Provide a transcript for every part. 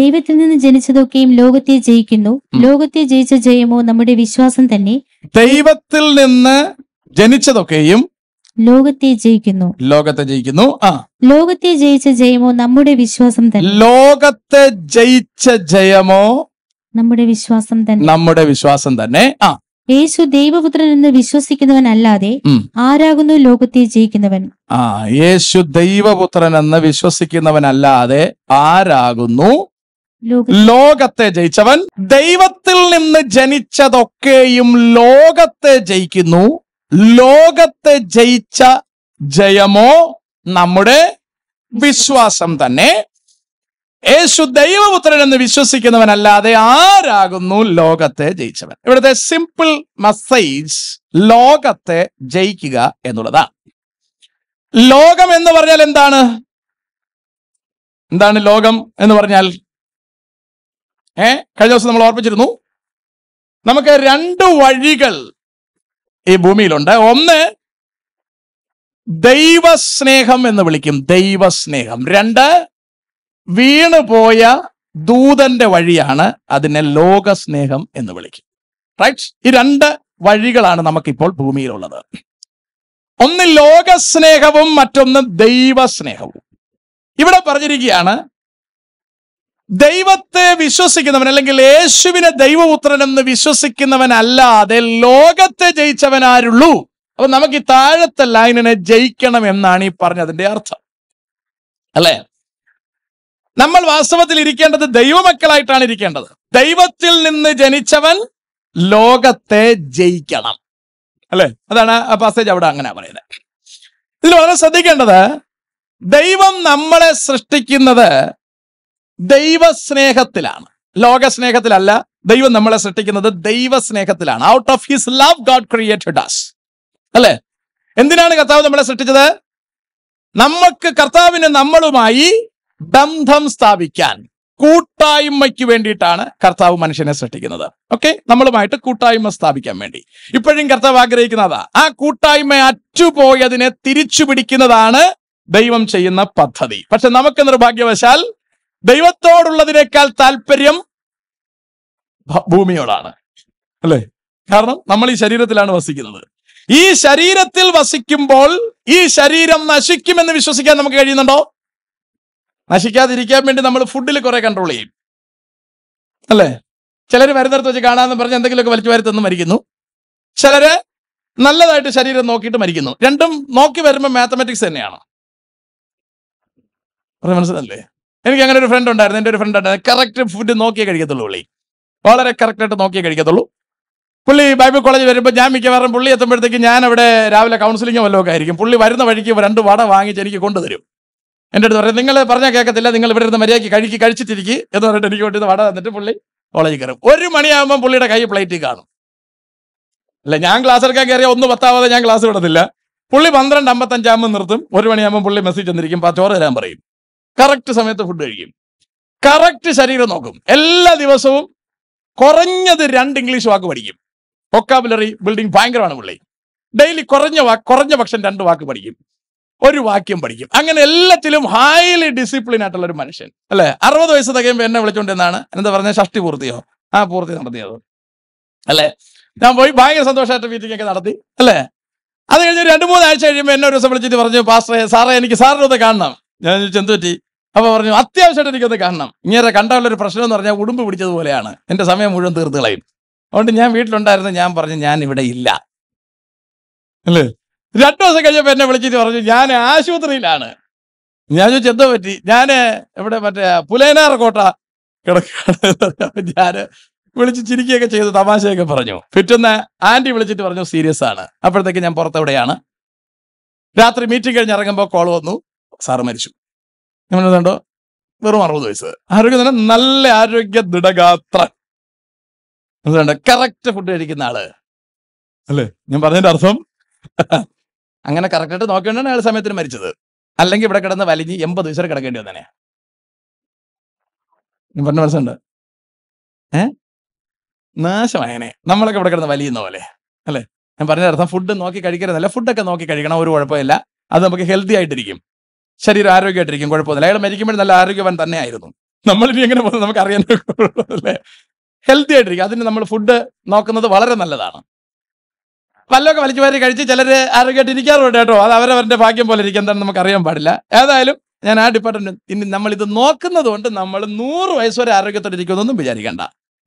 ദൈവത്തിൽ നിന്ന് ജനിച്ചതൊക്കെയും ലോകത്തെ ജയിക്കുന്നു ലോകത്തെ ജയിച്ച ജയമോ നമ്മുടെ വിശ്വാസം തന്നെ ദൈവത്തിൽ നിന്ന് ജനിച്ചതൊക്കെയും ലോകത്തെ ജയിക്കുന്നു ലോകത്തെ ജയിക്കുന്നു ആ ലോകത്തെ ജയിച്ച ജയമോ നമ്മുടെ വിശ്വാസം തന്നെ ലോകത്തെ ജയിച്ച ജയമോ നമ്മുടെ വിശ്വാസം തന്നെ നമ്മുടെ വിശ്വാസം തന്നെ ആ യേശു ദൈവപുത്രൻ എന്ന് വിശ്വസിക്കുന്നവൻ അല്ലാതെ ആരാകുന്നു ലോകത്തെ ജയിക്കുന്നവൻ ആ യേശു ദൈവപുത്രൻ എന്ന് വിശ്വസിക്കുന്നവൻ അല്ലാതെ ആരാകുന്നു ലോകത്തെ ജയിച്ചവൻ ദൈവത്തിൽ നിന്ന് ജനിച്ചതൊക്കെയും ലോകത്തെ ജയിക്കുന്നു ലോകത്തെ ജയിച്ച ജയമോ നമ്മുടെ വിശ്വാസം തന്നെ യേശു ദൈവപുത്രൻ എന്ന് വിശ്വസിക്കുന്നവനല്ലാതെ ആരാകുന്നു ലോകത്തെ ജയിച്ചവൻ ഇവിടുത്തെ സിമ്പിൾ മെസ്സേജ് ലോകത്തെ ജയിക്കുക എന്നുള്ളതാണ് ലോകം എന്ന് പറഞ്ഞാൽ എന്താണ് എന്താണ് ലോകം എന്ന് പറഞ്ഞാൽ ഏ കഴിഞ്ഞ ദിവസം നമ്മൾ ഓർപ്പിച്ചിരുന്നു നമുക്ക് രണ്ട് വഴികൾ ഈ ഭൂമിയിലുണ്ട് ഒന്ന് ദൈവസ്നേഹം എന്ന് വിളിക്കും ദൈവസ്നേഹം രണ്ട് വീണുപോയ ദൂതന്റെ വഴിയാണ് അതിനെ ലോകസ്നേഹം എന്ന് വിളിക്കും റൈറ്റ് ഈ രണ്ട് വഴികളാണ് നമുക്കിപ്പോൾ ഭൂമിയിലുള്ളത് ഒന്ന് ലോകസ്നേഹവും മറ്റൊന്ന് ദൈവസ്നേഹവും ഇവിടെ പറഞ്ഞിരിക്കുകയാണ് ദൈവത്തെ വിശ്വസിക്കുന്നവൻ അല്ലെങ്കിൽ യേശുവിനെ ദൈവപുത്രൻ എന്ന് വിശ്വസിക്കുന്നവനല്ലാതെ ലോകത്തെ ജയിച്ചവനാരുള്ളൂ അപ്പൊ നമുക്ക് ഈ താഴത്തെ ലൈനിനെ ജയിക്കണം എന്നാണ് ഈ പറഞ്ഞതിന്റെ അർത്ഥം അല്ലേ നമ്മൾ വാസ്തവത്തിൽ ഇരിക്കേണ്ടത് ദൈവമക്കളായിട്ടാണ് ഇരിക്കേണ്ടത് ദൈവത്തിൽ നിന്ന് ജനിച്ചവൻ ലോകത്തെ ജയിക്കണം അല്ലെ അതാണ് ആ പാസേജ് അവിടെ അങ്ങനെ പറയുന്നത് ഇതിൽ വളരെ ശ്രദ്ധിക്കേണ്ടത് ദൈവം നമ്മളെ സൃഷ്ടിക്കുന്നത് ദൈവസ്നേഹത്തിലാണ് ലോകസ്നേഹത്തിലല്ല ദൈവം നമ്മളെ സൃഷ്ടിക്കുന്നത് ദൈവസ്നേഹത്തിലാണ് out of his love God created us അല്ലേ എന്തിനാണ് കർത്താവ് നമ്മളെ സൃഷ്ടിച്ചത് നമുക്ക് കർത്താവിന് നമ്മളുമായി ബന്ധം സ്ഥാപിക്കാൻ കൂട്ടായ്മയ്ക്ക് വേണ്ടിയിട്ടാണ് കർത്താവ് മനുഷ്യനെ സൃഷ്ടിക്കുന്നത് ഓക്കെ നമ്മളുമായിട്ട് കൂട്ടായ്മ സ്ഥാപിക്കാൻ വേണ്ടി ഇപ്പോഴും കർത്താവ് ആഗ്രഹിക്കുന്നതാ ആ കൂട്ടായ്മ അറ്റുപോയതിനെ തിരിച്ചു പിടിക്കുന്നതാണ് ദൈവം ചെയ്യുന്ന പദ്ധതി പക്ഷെ നമുക്ക് നിർഭാഗ്യവശാൽ ദൈവത്തോടുള്ളതിനേക്കാൾ താല്പര്യം ഭൂമിയോടാണ് അല്ലേ കാരണം നമ്മൾ ഈ ശരീരത്തിലാണ് വസിക്കുന്നത് ഈ ശരീരത്തിൽ വസിക്കുമ്പോൾ ഈ ശരീരം നശിക്കുമെന്ന് വിശ്വസിക്കാൻ നമുക്ക് കഴിയുന്നുണ്ടോ നശിക്കാതിരിക്കാൻ വേണ്ടി നമ്മൾ ഫുഡിൽ കുറെ കൺട്രോൾ ചെയ്യും അല്ലേ ചിലർ മരുന്നെടുത്ത് വെച്ച് കാണാമെന്ന് പറഞ്ഞ് എന്തെങ്കിലുമൊക്കെ വലിച്ചു വരുത്തെന്ന് മരിക്കുന്നു ചിലര് നല്ലതായിട്ട് ശരീരം നോക്കിയിട്ട് മരിക്കുന്നു രണ്ടും നോക്കി വരുമ്പോൾ മാത്തമാറ്റിക്സ് തന്നെയാണ് മനസ്സിലല്ലേ എനിക്ക് അങ്ങനെ ഒരു ഫ്രണ്ട് ഉണ്ടായിരുന്നു എൻ്റെ ഒരു ഫ്രണ്ട് ഉണ്ടായിരുന്നു കറക്റ്റ് ഫുഡ് നോക്കിയേ കഴിക്കത്തുള്ളൂ പുള്ളി വളരെ കറക്റ്റായിട്ട് നോക്കിയേ കഴിക്കത്തുള്ളൂ പുള്ളി ബൈബിൾ കോളേജ് വരുമ്പോൾ ഞാൻ മിക്കവാറും പുള്ളി എത്തുമ്പോഴത്തേക്ക് ഞാൻ അവിടെ രാവിലെ കൗൺസിലിംഗ് വല്ലതും ഒക്കെ ആയിരിക്കും പുള്ളി വരുന്ന വഴിക്ക് രണ്ട് വട വാങ്ങിച്ച് എനിക്ക് കൊണ്ടുതരും എൻ്റെ അടുത്ത് പറയും നിങ്ങൾ പറഞ്ഞാൽ കേൾക്കത്തില്ല നിങ്ങൾ ഇവിടെ ഇരുന്ന് മര്യാദയ്ക്ക് കഴിക്കി കഴിച്ചിട്ടിരിക്കും എന്ന് പറഞ്ഞിട്ട് എനിക്ക് കൊണ്ടിരുന്ന വട തന്നിട്ട് പുള്ളി കോളേജിൽ കയറും ഒരു മണിയാകുമ്പോൾ പുള്ളിയുടെ കൈ പ്ലേറ്റിൽ കാണും അല്ല ഞാൻ ക്ലാസ് എടുക്കാൻ കയറിയ ഒന്ന് പത്താവാതെ ഞാൻ ക്ലാസ് വിടത്തില്ല പുള്ളി പന്ത്രണ്ട് അമ്പത്തഞ്ചാകുമ്പോൾ നിർത്തും ഒരു മണിയാകുമ്പോൾ പുള്ളി മെസ്സേജ് തന്നിരിക്കും ചോറ് തരാൻ പറയും കറക്റ്റ് സമയത്ത് ഫുഡ് കഴിക്കും കറക്റ്റ് ശരീരം നോക്കും എല്ലാ ദിവസവും കുറഞ്ഞത് രണ്ട് ഇംഗ്ലീഷ് വാക്ക് പഠിക്കും ഒക്കാബുലറി ബിൽഡിംഗ് ഭയങ്കരമാണ് പുള്ളി ഡെയിലി കുറഞ്ഞ വാക്ക് കുറഞ്ഞ പക്ഷം രണ്ട് വാക്ക് പഠിക്കും ഒരു വാക്യം പഠിക്കും അങ്ങനെ എല്ലാത്തിലും ഹൈലി ഡിസിപ്ലിൻ ആയിട്ടുള്ള ഒരു മനുഷ്യൻ അല്ലെ അറുപത് വയസ്സ് തകയുമ്പോൾ എന്നെ വിളിച്ചുകൊണ്ടിരുന്നാണ് എന്താ പറഞ്ഞ ഷഷ്ടി പൂർത്തിയോ ആ പൂർത്തി നടത്തിയത് അല്ലേ ഞാൻ പോയി ഭയങ്കര സന്തോഷമായിട്ട് മീറ്റിംഗ് ഒക്കെ നടത്തി അല്ലേ അത് കഴിഞ്ഞ് രണ്ട് മൂന്ന് ആഴ്ച കഴിയുമ്പോൾ എന്നെ ഒരു ദിവസം വിളിച്ചിട്ട് പറഞ്ഞു പാസ്റ്റർ സാറേ എനിക്ക് സാറിനൊന്ന് കാണണം ഞാൻ ചോദിച്ചു എന്ത് പറ്റി അപ്പൊ പറഞ്ഞു അത്യാവശ്യമായിട്ട് എനിക്കൊന്ന് കാണണം ഇങ്ങനെ കണ്ടുള്ളൊരു പ്രശ്നം എന്ന് പറഞ്ഞാൽ ഉടുമ്പ് പിടിച്ചതുപോലെയാണ് എന്റെ സമയം മുഴുവൻ തീർത്ത് കളയും അതുകൊണ്ട് ഞാൻ വീട്ടിലുണ്ടായിരുന്നു ഞാൻ പറഞ്ഞു ഞാൻ ഇവിടെ ഇല്ല അല്ലേ രണ്ടു ദിവസം കഴിഞ്ഞപ്പോൾ എന്നെ വിളിച്ചിട്ട് പറഞ്ഞു ഞാൻ ആശുപത്രിയിലാണ് ഞാൻ ചോദിച്ചു എന്തോ പറ്റി ഞാൻ ഇവിടെ മറ്റേ പുലേനാറ കോട്ട കിടക്കുകയാണ് ഞാൻ വിളിച്ച് ചിരിക്കുകയൊക്കെ ചെയ്ത് തമാശയൊക്കെ പറഞ്ഞു പിറ്റൊന്ന് ആന്റി വിളിച്ചിട്ട് പറഞ്ഞു സീരിയസ് ആണ് അപ്പോഴത്തേക്ക് ഞാൻ പുറത്തെവിടെയാണ് രാത്രി മീറ്റിംഗ് കഴിഞ്ഞ് ഇറങ്ങുമ്പോൾ കോൾ വന്നു സാറ് മരിച്ചു നമ്മൾ കണ്ടോ വെറും അറുപത് വയസ്സ് ആരോഗ്യം തന്നെ നല്ല ആരോഗ്യ ദൃഢഗാത്ര എന്തുകൊണ്ട് കറക്റ്റ് ഫുഡ് കഴിക്കുന്ന ആള് അല്ലേ ഞാൻ പറഞ്ഞതിന്റെ അർത്ഥം അങ്ങനെ കറക്റ്റായിട്ട് നോക്കേണ്ടാണ് അയാൾ സമയത്തിന് മരിച്ചത് അല്ലെങ്കിൽ ഇവിടെ കിടന്ന് വലിഞ്ഞ് എൺപത് വരെ കിടക്കേണ്ടി വന്നേ ഞാൻ പറഞ്ഞ മനസ്സുണ്ട് ഏ നാശമായനെ നമ്മളൊക്കെ ഇവിടെ കിടന്ന് വലിയുന്ന പോലെ അല്ലേ ഞാൻ പറഞ്ഞ അർത്ഥം ഫുഡ് നോക്കി കഴിക്കരുതല്ല ഫുഡൊക്കെ നോക്കി കഴിക്കണം ഒരു കുഴപ്പമില്ല അത് നമുക്ക് ഹെൽത്തി ആയിട്ടിരിക്കും ശരീരം ആരോഗ്യമായിട്ടിരിക്കും കുഴപ്പമൊന്നുമില്ല അയാൾ മരിക്കുമ്പോൾ നല്ല ആരോഗ്യവാൻ തന്നെയായിരുന്നു നമ്മളിനി എങ്ങനെ പോകുന്നത് നമുക്ക് അറിയാൻ അല്ലേ ഹെൽത്തി ആയിട്ടിരിക്കും അതിന് നമ്മൾ ഫുഡ് നോക്കുന്നത് വളരെ നല്ലതാണ് പല്ലൊക്കെ വലിച്ചു വാരി കഴിച്ച് ചിലർ ആരോഗ്യമായിട്ട് ഇരിക്കാറുണ്ട് കേട്ടോ അത് അവരവരുടെ ഭാഗ്യം പോലെ ഇരിക്കാൻ എന്താണെന്ന് നമുക്ക് അറിയാൻ പാടില്ല ഏതായാലും ഞാൻ ആ ഡിപ്പാർട്ട്മെന്റ് ഇനി നമ്മളിത് നോക്കുന്നത് കൊണ്ട് നമ്മൾ നൂറ് വയസ്സ് വരെ ആരോഗ്യത്തോടെ ഇരിക്കുമെന്നൊന്നും വിചാരിക്കേണ്ട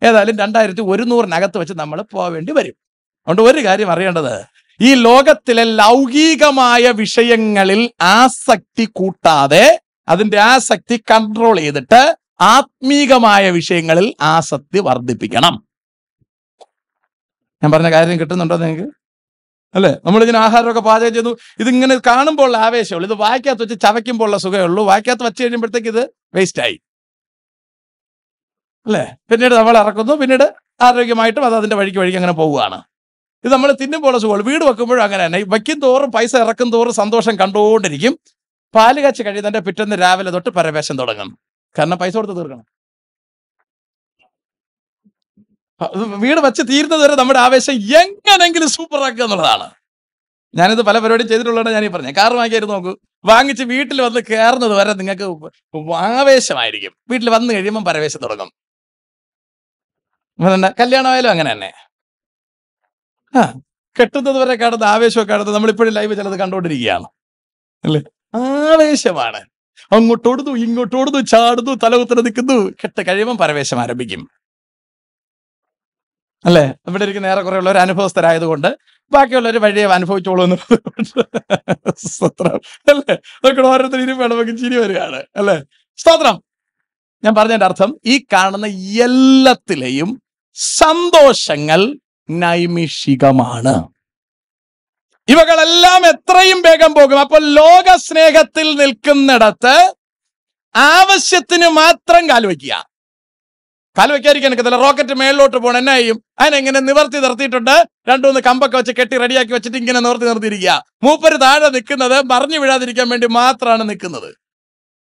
ഏതായാലും രണ്ടായിരത്തി ഒരുന്നൂറിനകത്ത് വെച്ച് നമ്മൾ പോവേണ്ടി വരും അതുകൊണ്ട് ഒരു കാര്യം അറിയേണ്ടത് ഈ ലോകത്തിലെ ലൗകികമായ വിഷയങ്ങളിൽ ആസക്തി കൂട്ടാതെ അതിന്റെ ആസക്തി കൺട്രോൾ ചെയ്തിട്ട് ആത്മീകമായ വിഷയങ്ങളിൽ ആസക്തി വർദ്ധിപ്പിക്കണം ഞാൻ പറഞ്ഞ കാര്യം കിട്ടുന്നുണ്ടോ നിങ്ങൾക്ക് അല്ലേ നമ്മളിതിന് ആഹാരമൊക്കെ പാചകം ചെയ്തു ഇതിങ്ങനെ കാണുമ്പോൾ ഉള്ള ആവേശമുള്ളൂ ഇത് വായിക്കാത്ത വെച്ച് ചവയ്ക്കുമ്പോൾ ഉള്ള സുഖമേ ഉള്ളൂ വായിക്കാത്ത വെച്ച് കഴിയുമ്പോഴത്തേക്ക് ഇത് വേസ്റ്റായി അല്ലേ പിന്നീട് നമ്മൾ ഇറക്കുന്നു പിന്നീട് ആരോഗ്യമായിട്ടും അത് അതിന്റെ വഴിക്ക് വഴിക്ക് അങ്ങനെ പോവുകയാണ് ഇത് നമ്മൾ തിന്നുമ്പോൾ സുഖം വീട് വെക്കുമ്പോഴും അങ്ങനെ തന്നെ വയ്ക്കും തോറും പൈസ ഇറക്കും തോറും സന്തോഷം കണ്ടുകൊണ്ടിരിക്കും പാല് കാച്ച് കഴിയുന്നതിൻ്റെ പിറ്റേന്ന് രാവിലെ തൊട്ട് പരവേശം തുടങ്ങും കാരണം പൈസ കൊടുത്ത് തീർക്കണം വീട് വച്ച് തീരുന്നത് വരെ നമ്മുടെ ആവേശം എങ്ങനെങ്കിലും സൂപ്പർ ആക്കുക എന്നുള്ളതാണ് ഞാനിത് പല പരിപാടിയും ചെയ്തിട്ടുള്ളതാണ് ഞാൻ പറഞ്ഞു പറഞ്ഞത് കാർ വാങ്ങിയായിരുന്നു നോക്കൂ വാങ്ങിച്ച് വീട്ടിൽ വന്ന് കയറുന്നത് വരെ നിങ്ങൾക്ക് ആവേശമായിരിക്കും വീട്ടിൽ വന്നു കഴിയുമ്പോൾ പരവേശം തുടങ്ങും കല്യാണമായാലും അങ്ങനെ തന്നെ കെട്ടുന്നത് വരെ കാണുന്ന ആവേശമൊക്കെ കാണുന്നത് നമ്മളിപ്പോഴും ലൈവ് ചിലത് കണ്ടുകൊണ്ടിരിക്കുകയാണ് അല്ലേ ആവേശമാണ് അങ്ങോട്ടോടുന്നു ഇങ്ങോട്ടോടുന്നു ചാടുന്നു തലകുത്തര നിൽക്കുന്നു കെട്ട് കഴിയുമ്പം പരവേശം ആരംഭിക്കും അല്ലേ ഇവിടെ ഇരിക്കുന്ന ഏറെ കുറെ ഉള്ളവർ അനുഭവസ്ഥരായതുകൊണ്ട് ബാക്കിയുള്ളവർ വഴിയെ അനുഭവിച്ചോളൂ എന്ന് സ്തോത്രം അല്ലേ അതൊക്കെ ഓരോരുത്തർ ഇരിപ്പാണ് വേണമെങ്കിൽ ചിരി വരികയാണ് അല്ലേ സ്തോത്രം ഞാൻ പറഞ്ഞതിന്റെ അർത്ഥം ഈ കാണുന്ന എല്ലാത്തിലെയും സന്തോഷങ്ങൾ നൈമിഷികമാണ് ഇവകളെല്ലാം എത്രയും വേഗം പോകും അപ്പോൾ ലോക സ്നേഹത്തിൽ നിൽക്കുന്നിടത്ത് ആവശ്യത്തിന് മാത്രം കാലുവയ്ക്കുക കാലുവയ്ക്കാതിരിക്കാൻ നിൽക്കത്തില്ല റോക്കറ്റ് മേളിലോട്ട് പോകണം എന്നാ ചെയ്യും അതിനെങ്ങനെ നിവർത്തി നിർത്തിയിട്ടുണ്ട് രണ്ടു മൂന്ന് കമ്പൊക്കെ വെച്ച് കെട്ടി റെഡിയാക്കി വെച്ചിട്ട് ഇങ്ങനെ നിവർത്തി നിർത്തിയിരിക്കുക മൂപ്പര് താഴെ നിൽക്കുന്നത് മറിഞ്ഞു വീഴാതിരിക്കാൻ വേണ്ടി മാത്രമാണ് നിൽക്കുന്നത്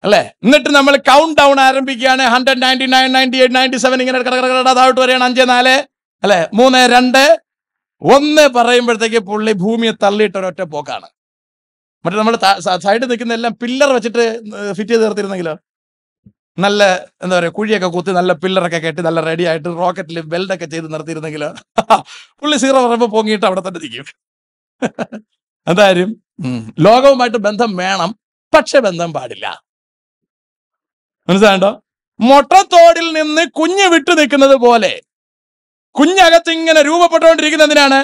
അല്ലേ എന്നിട്ട് നമ്മൾ കൗണ്ട് ഡൗൺ ആരംഭിക്കുകയാണ് hundred ninety nine ninety eight ninety seven ഇങ്ങനെ താഴോട്ട് വരെയാണ് അഞ്ച് നാല് അല്ലെ മൂന്ന് രണ്ട് ഒന്ന് പറയുമ്പോഴത്തേക്ക് പുള്ളി ഭൂമിയെ തള്ളിയിട്ട് ഒരൊറ്റ പോക്കാണ് മറ്റേ നമ്മൾ സൈഡിൽ നിൽക്കുന്ന എല്ലാം പില്ലർ വെച്ചിട്ട് ഫിറ്റ് ചെയ്ത് തീർത്തിരുന്നെങ്കിലോ നല്ല എന്താ പറയുക കുഴിയൊക്കെ കുത്തി നല്ല പില്ലറൊക്കെ കെട്ടി നല്ല റെഡി ആയിട്ട് റോക്കറ്റിൽ ബെൽഡൊക്കെ ചെയ്ത് നിർത്തിയിരുന്നെങ്കിലോ പുള്ളി സീറോ പറയുമ്പോൾ പൊങ്ങിയിട്ട് അവിടെ തന്നെ നിൽക്കും എന്തായാലും ലോകവുമായിട്ട് ബന്ധം വേണം പക്ഷെ ബന്ധം പാടില്ല മനസ്സിലായോ മൊട്ടത്തോടിൽ നിന്ന് കുഞ്ഞ് വിട്ടു നിൽക്കുന്നത് പോലെ കുഞ്ഞകത്ത് ഇങ്ങനെ രൂപപ്പെട്ടുകൊണ്ടിരിക്കുന്നത് എന്തിനാണ്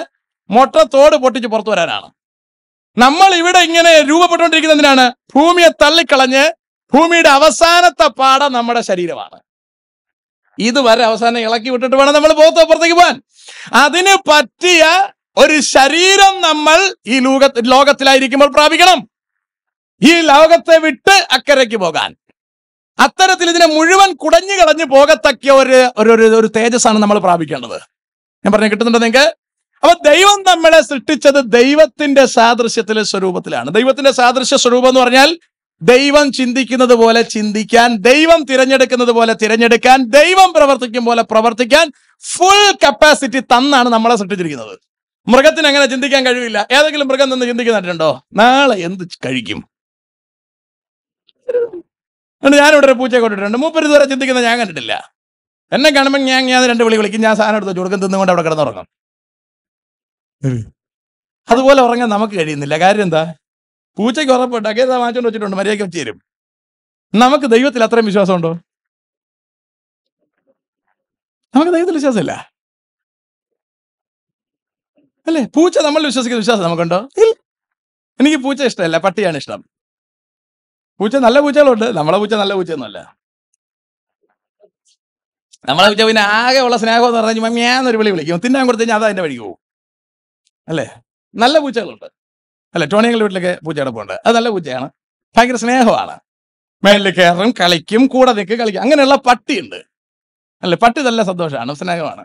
മൊട്ട തോട് പൊട്ടിച്ച് പുറത്തു വരാനാണ് നമ്മൾ ഇവിടെ ഇങ്ങനെ രൂപപ്പെട്ടുകൊണ്ടിരിക്കുന്നത് എന്തിനാണ് ഭൂമിയെ തള്ളിക്കളഞ്ഞ് ഭൂമിയുടെ അവസാനത്തെ പാട നമ്മുടെ ശരീരമാണ് ഇതുവരെ അവസാനം ഇളക്കി വിട്ടിട്ട് വേണം നമ്മൾ പോകത്തോ പുറത്തേക്ക് പോകാൻ അതിന് പറ്റിയ ഒരു ശരീരം നമ്മൾ ഈ ലോകത്ത് ലോകത്തിലായിരിക്കുമ്പോൾ പ്രാപിക്കണം ഈ ലോകത്തെ വിട്ട് അക്കരയ്ക്ക് പോകാൻ അത്തരത്തിൽ ഇതിനെ മുഴുവൻ കുടഞ്ഞു കളഞ്ഞു പോകത്തക്ക ഒരു ഒരു ഒരു തേജസ്സാണ് നമ്മൾ പ്രാപിക്കേണ്ടത് ഞാൻ പറഞ്ഞു കിട്ടുന്നുണ്ട് നിങ്ങൾക്ക് അപ്പൊ ദൈവം നമ്മളെ സൃഷ്ടിച്ചത് ദൈവത്തിന്റെ സാദൃശ്യത്തിലെ സ്വരൂപത്തിലാണ് ദൈവത്തിന്റെ സാദൃശ്യ സ്വരൂപം എന്ന് പറഞ്ഞാൽ ദൈവം ചിന്തിക്കുന്നത് പോലെ ചിന്തിക്കാൻ ദൈവം തിരഞ്ഞെടുക്കുന്നത് പോലെ തിരഞ്ഞെടുക്കാൻ ദൈവം പ്രവർത്തിക്കും പോലെ പ്രവർത്തിക്കാൻ ഫുൾ കപ്പാസിറ്റി തന്നാണ് നമ്മളെ സൃഷ്ടിച്ചിരിക്കുന്നത് മൃഗത്തിന് അങ്ങനെ ചിന്തിക്കാൻ കഴിവില്ല ഏതെങ്കിലും മൃഗം നിന്ന് ചിന്തിക്കുന്നുണ്ടോ നാളെ എന്ത് കഴിക്കും എന്നിട്ട് ഞാനിവിടെ ഒരു പൂച്ചയെ കൊണ്ടിട്ടുണ്ട് മൂപ്പര് ഇതുവരെ ചിന്തിക്കുന്നത് ഞാൻ കണ്ടിട്ടില്ല എന്നെ കാണുമ്പോൾ ഞാൻ ഞാൻ രണ്ട് വിളി വിളിക്കും ഞാൻ സാധനം എടുത്ത് ചുടുക്കം തിന്നുകൊണ്ട് അവിടെ കിടന്നുറങ്ങും അതുപോലെ ഉറങ്ങാൻ നമുക്ക് കഴിയുന്നില്ല കാര്യം എന്താ പൂച്ചയ്ക്ക് ഉറപ്പുണ്ട് അകേതാ വാങ്ങിച്ചുകൊണ്ട് വെച്ചിട്ടുണ്ട് മര്യാദയ്ക്ക് വെച്ച് തരും നമുക്ക് ദൈവത്തിൽ അത്രയും വിശ്വാസമുണ്ടോ നമുക്ക് ദൈവത്തിൽ വിശ്വാസമില്ല അല്ലേ പൂച്ച നമ്മൾ വിശ്വസിക്കുന്ന വിശ്വാസം നമുക്കുണ്ടോ എനിക്ക് പൂച്ച ഇഷ്ടമല്ല പട്ടിയാണ് ഇഷ്ടം പൂച്ച നല്ല പൂച്ചകളുണ്ട് നമ്മളെ പൂച്ച നല്ല പൂച്ചയൊന്നുമല്ല നമ്മളെ പൂച്ച പിന്നെ ആകെ ഉള്ള സ്നേഹം എന്ന് പറഞ്ഞു മമ്മിയാന്നൊരു വിളി വിളിക്കും തിന്നാൻ കൊടുത്തു കഴിഞ്ഞാൽ അത് അതിൻ്റെ വഴിക്ക് പോകും അല്ലേ നല്ല പൂച്ചകളുണ്ട് അല്ലെ ടോണിയങ്ങളുടെ വീട്ടിലൊക്കെ പൂച്ച അടപ്പുണ്ട് അത് നല്ല പൂച്ചയാണ് ഭയങ്കര സ്നേഹമാണ് മേലിൽ കയറും കളിക്കും കൂടെ നിൽക്കും കളിക്കും അങ്ങനെയുള്ള പട്ടിയുണ്ട് അല്ലെ പട്ടി നല്ല സന്തോഷമാണ് സ്നേഹമാണ്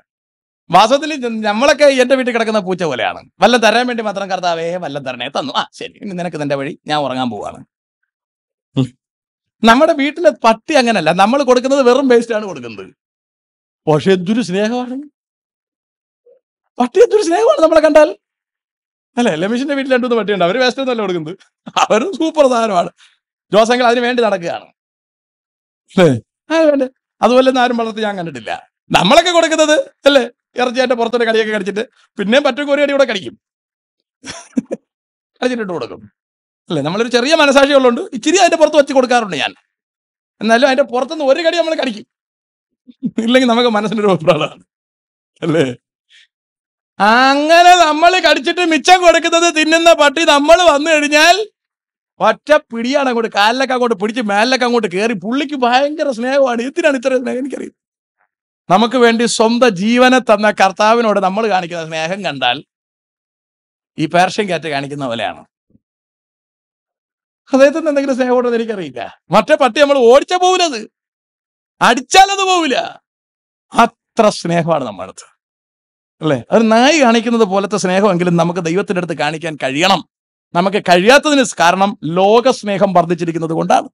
വാസ്തവത്തിൽ നമ്മളൊക്കെ എൻ്റെ വീട്ടിൽ കിടക്കുന്ന പൂച്ച പോലെയാണ് വല്ലം തരാൻ വേണ്ടി മാത്രം കർത്താവേ വല്ലം തരണേ തന്നു ആ ശരി ഇനി നിനക്ക് നിന്റെ വഴി ഞാൻ ഉറങ്ങാൻ പോവാണ് നമ്മുടെ വീട്ടിലെ പട്ടി അങ്ങനല്ല നമ്മൾ കൊടുക്കുന്നത് വെറും വേസ്റ്റാണ് കൊടുക്കുന്നത് പക്ഷെ എന്തൊരു സ്നേഹമാണ് പട്ടി എന്തൊരു സ്നേഹമാണ് നമ്മളെ കണ്ടാൽ അല്ലെ ലമീഷിന്റെ വീട്ടിൽ രണ്ടു ഉണ്ട് അവര് വേസ്റ്റ് അല്ല കൊടുക്കുന്നത് അവരും സൂപ്പർ സാധനമാണ് ജോസങ്ങൾ അതിന് വേണ്ടി നടക്കുകയാണ് വേണ്ട അതുപോലെ ഒന്നും ആരും വളർത്തി ഞാൻ കണ്ടിട്ടില്ല നമ്മളൊക്കെ കൊടുക്കുന്നത് അല്ലേ ഇറച്ചിയായിട്ട് പുറത്തൊരു കടിയൊക്കെ കടിച്ചിട്ട് പിന്നെയും പറ്റും ഒരു കടി കൂടെ കടിക്കും കടിച്ചിട്ടിട്ട് കൊടുക്കും അല്ലേ നമ്മളൊരു ചെറിയ മനസാക്ഷി ഇച്ചിരി അതിന്റെ പുറത്ത് വെച്ച് കൊടുക്കാറുണ്ട് ഞാൻ എന്നാലും അതിന്റെ പുറത്തുനിന്ന് ഒരു കടി നമ്മൾ കടിക്കും ഇല്ലെങ്കിൽ നമുക്ക് മനസ്സിനൊരു അഭിപ്രായമാണ് അല്ലേ അങ്ങനെ നമ്മൾ കടിച്ചിട്ട് മിച്ചം കൊടുക്കുന്നത് തിന്നുന്ന പട്ടി നമ്മൾ വന്നു കഴിഞ്ഞാൽ ഒറ്റ പിടിയാണ് അങ്ങോട്ട് കാലിലൊക്കെ അങ്ങോട്ട് പിടിച്ച് മേലിലൊക്കെ അങ്ങോട്ട് കയറി പുള്ളിക്ക് ഭയങ്കര സ്നേഹമാണ് എത്തിനാണ് ഇത്ര സ്നേഹം എനിക്കറിയാം നമുക്ക് വേണ്ടി സ്വന്തം ജീവനെ തന്ന കർത്താവിനോട് നമ്മൾ കാണിക്കുന്ന സ്നേഹം കണ്ടാൽ ഈ പേർഷ്യൻ കാറ്റ് കാണിക്കുന്ന പോലെയാണ് ഹൃദയത്തിൽ നിന്ന് എന്തെങ്കിലും ഉണ്ടെന്ന് എനിക്കറിയില്ല മറ്റേ പട്ടി നമ്മൾ ഓടിച്ചാൽ പോവില്ലത് അടിച്ചാലത് പോവില്ല അത്ര സ്നേഹമാണ് നമ്മുടെ അടുത്ത് അല്ലേ അത് നായി കാണിക്കുന്നത് പോലത്തെ സ്നേഹമെങ്കിലും നമുക്ക് ദൈവത്തിന്റെ അടുത്ത് കാണിക്കാൻ കഴിയണം നമുക്ക് കഴിയാത്തതിന് കാരണം ലോക സ്നേഹം വർദ്ധിച്ചിരിക്കുന്നത് കൊണ്ടാണ്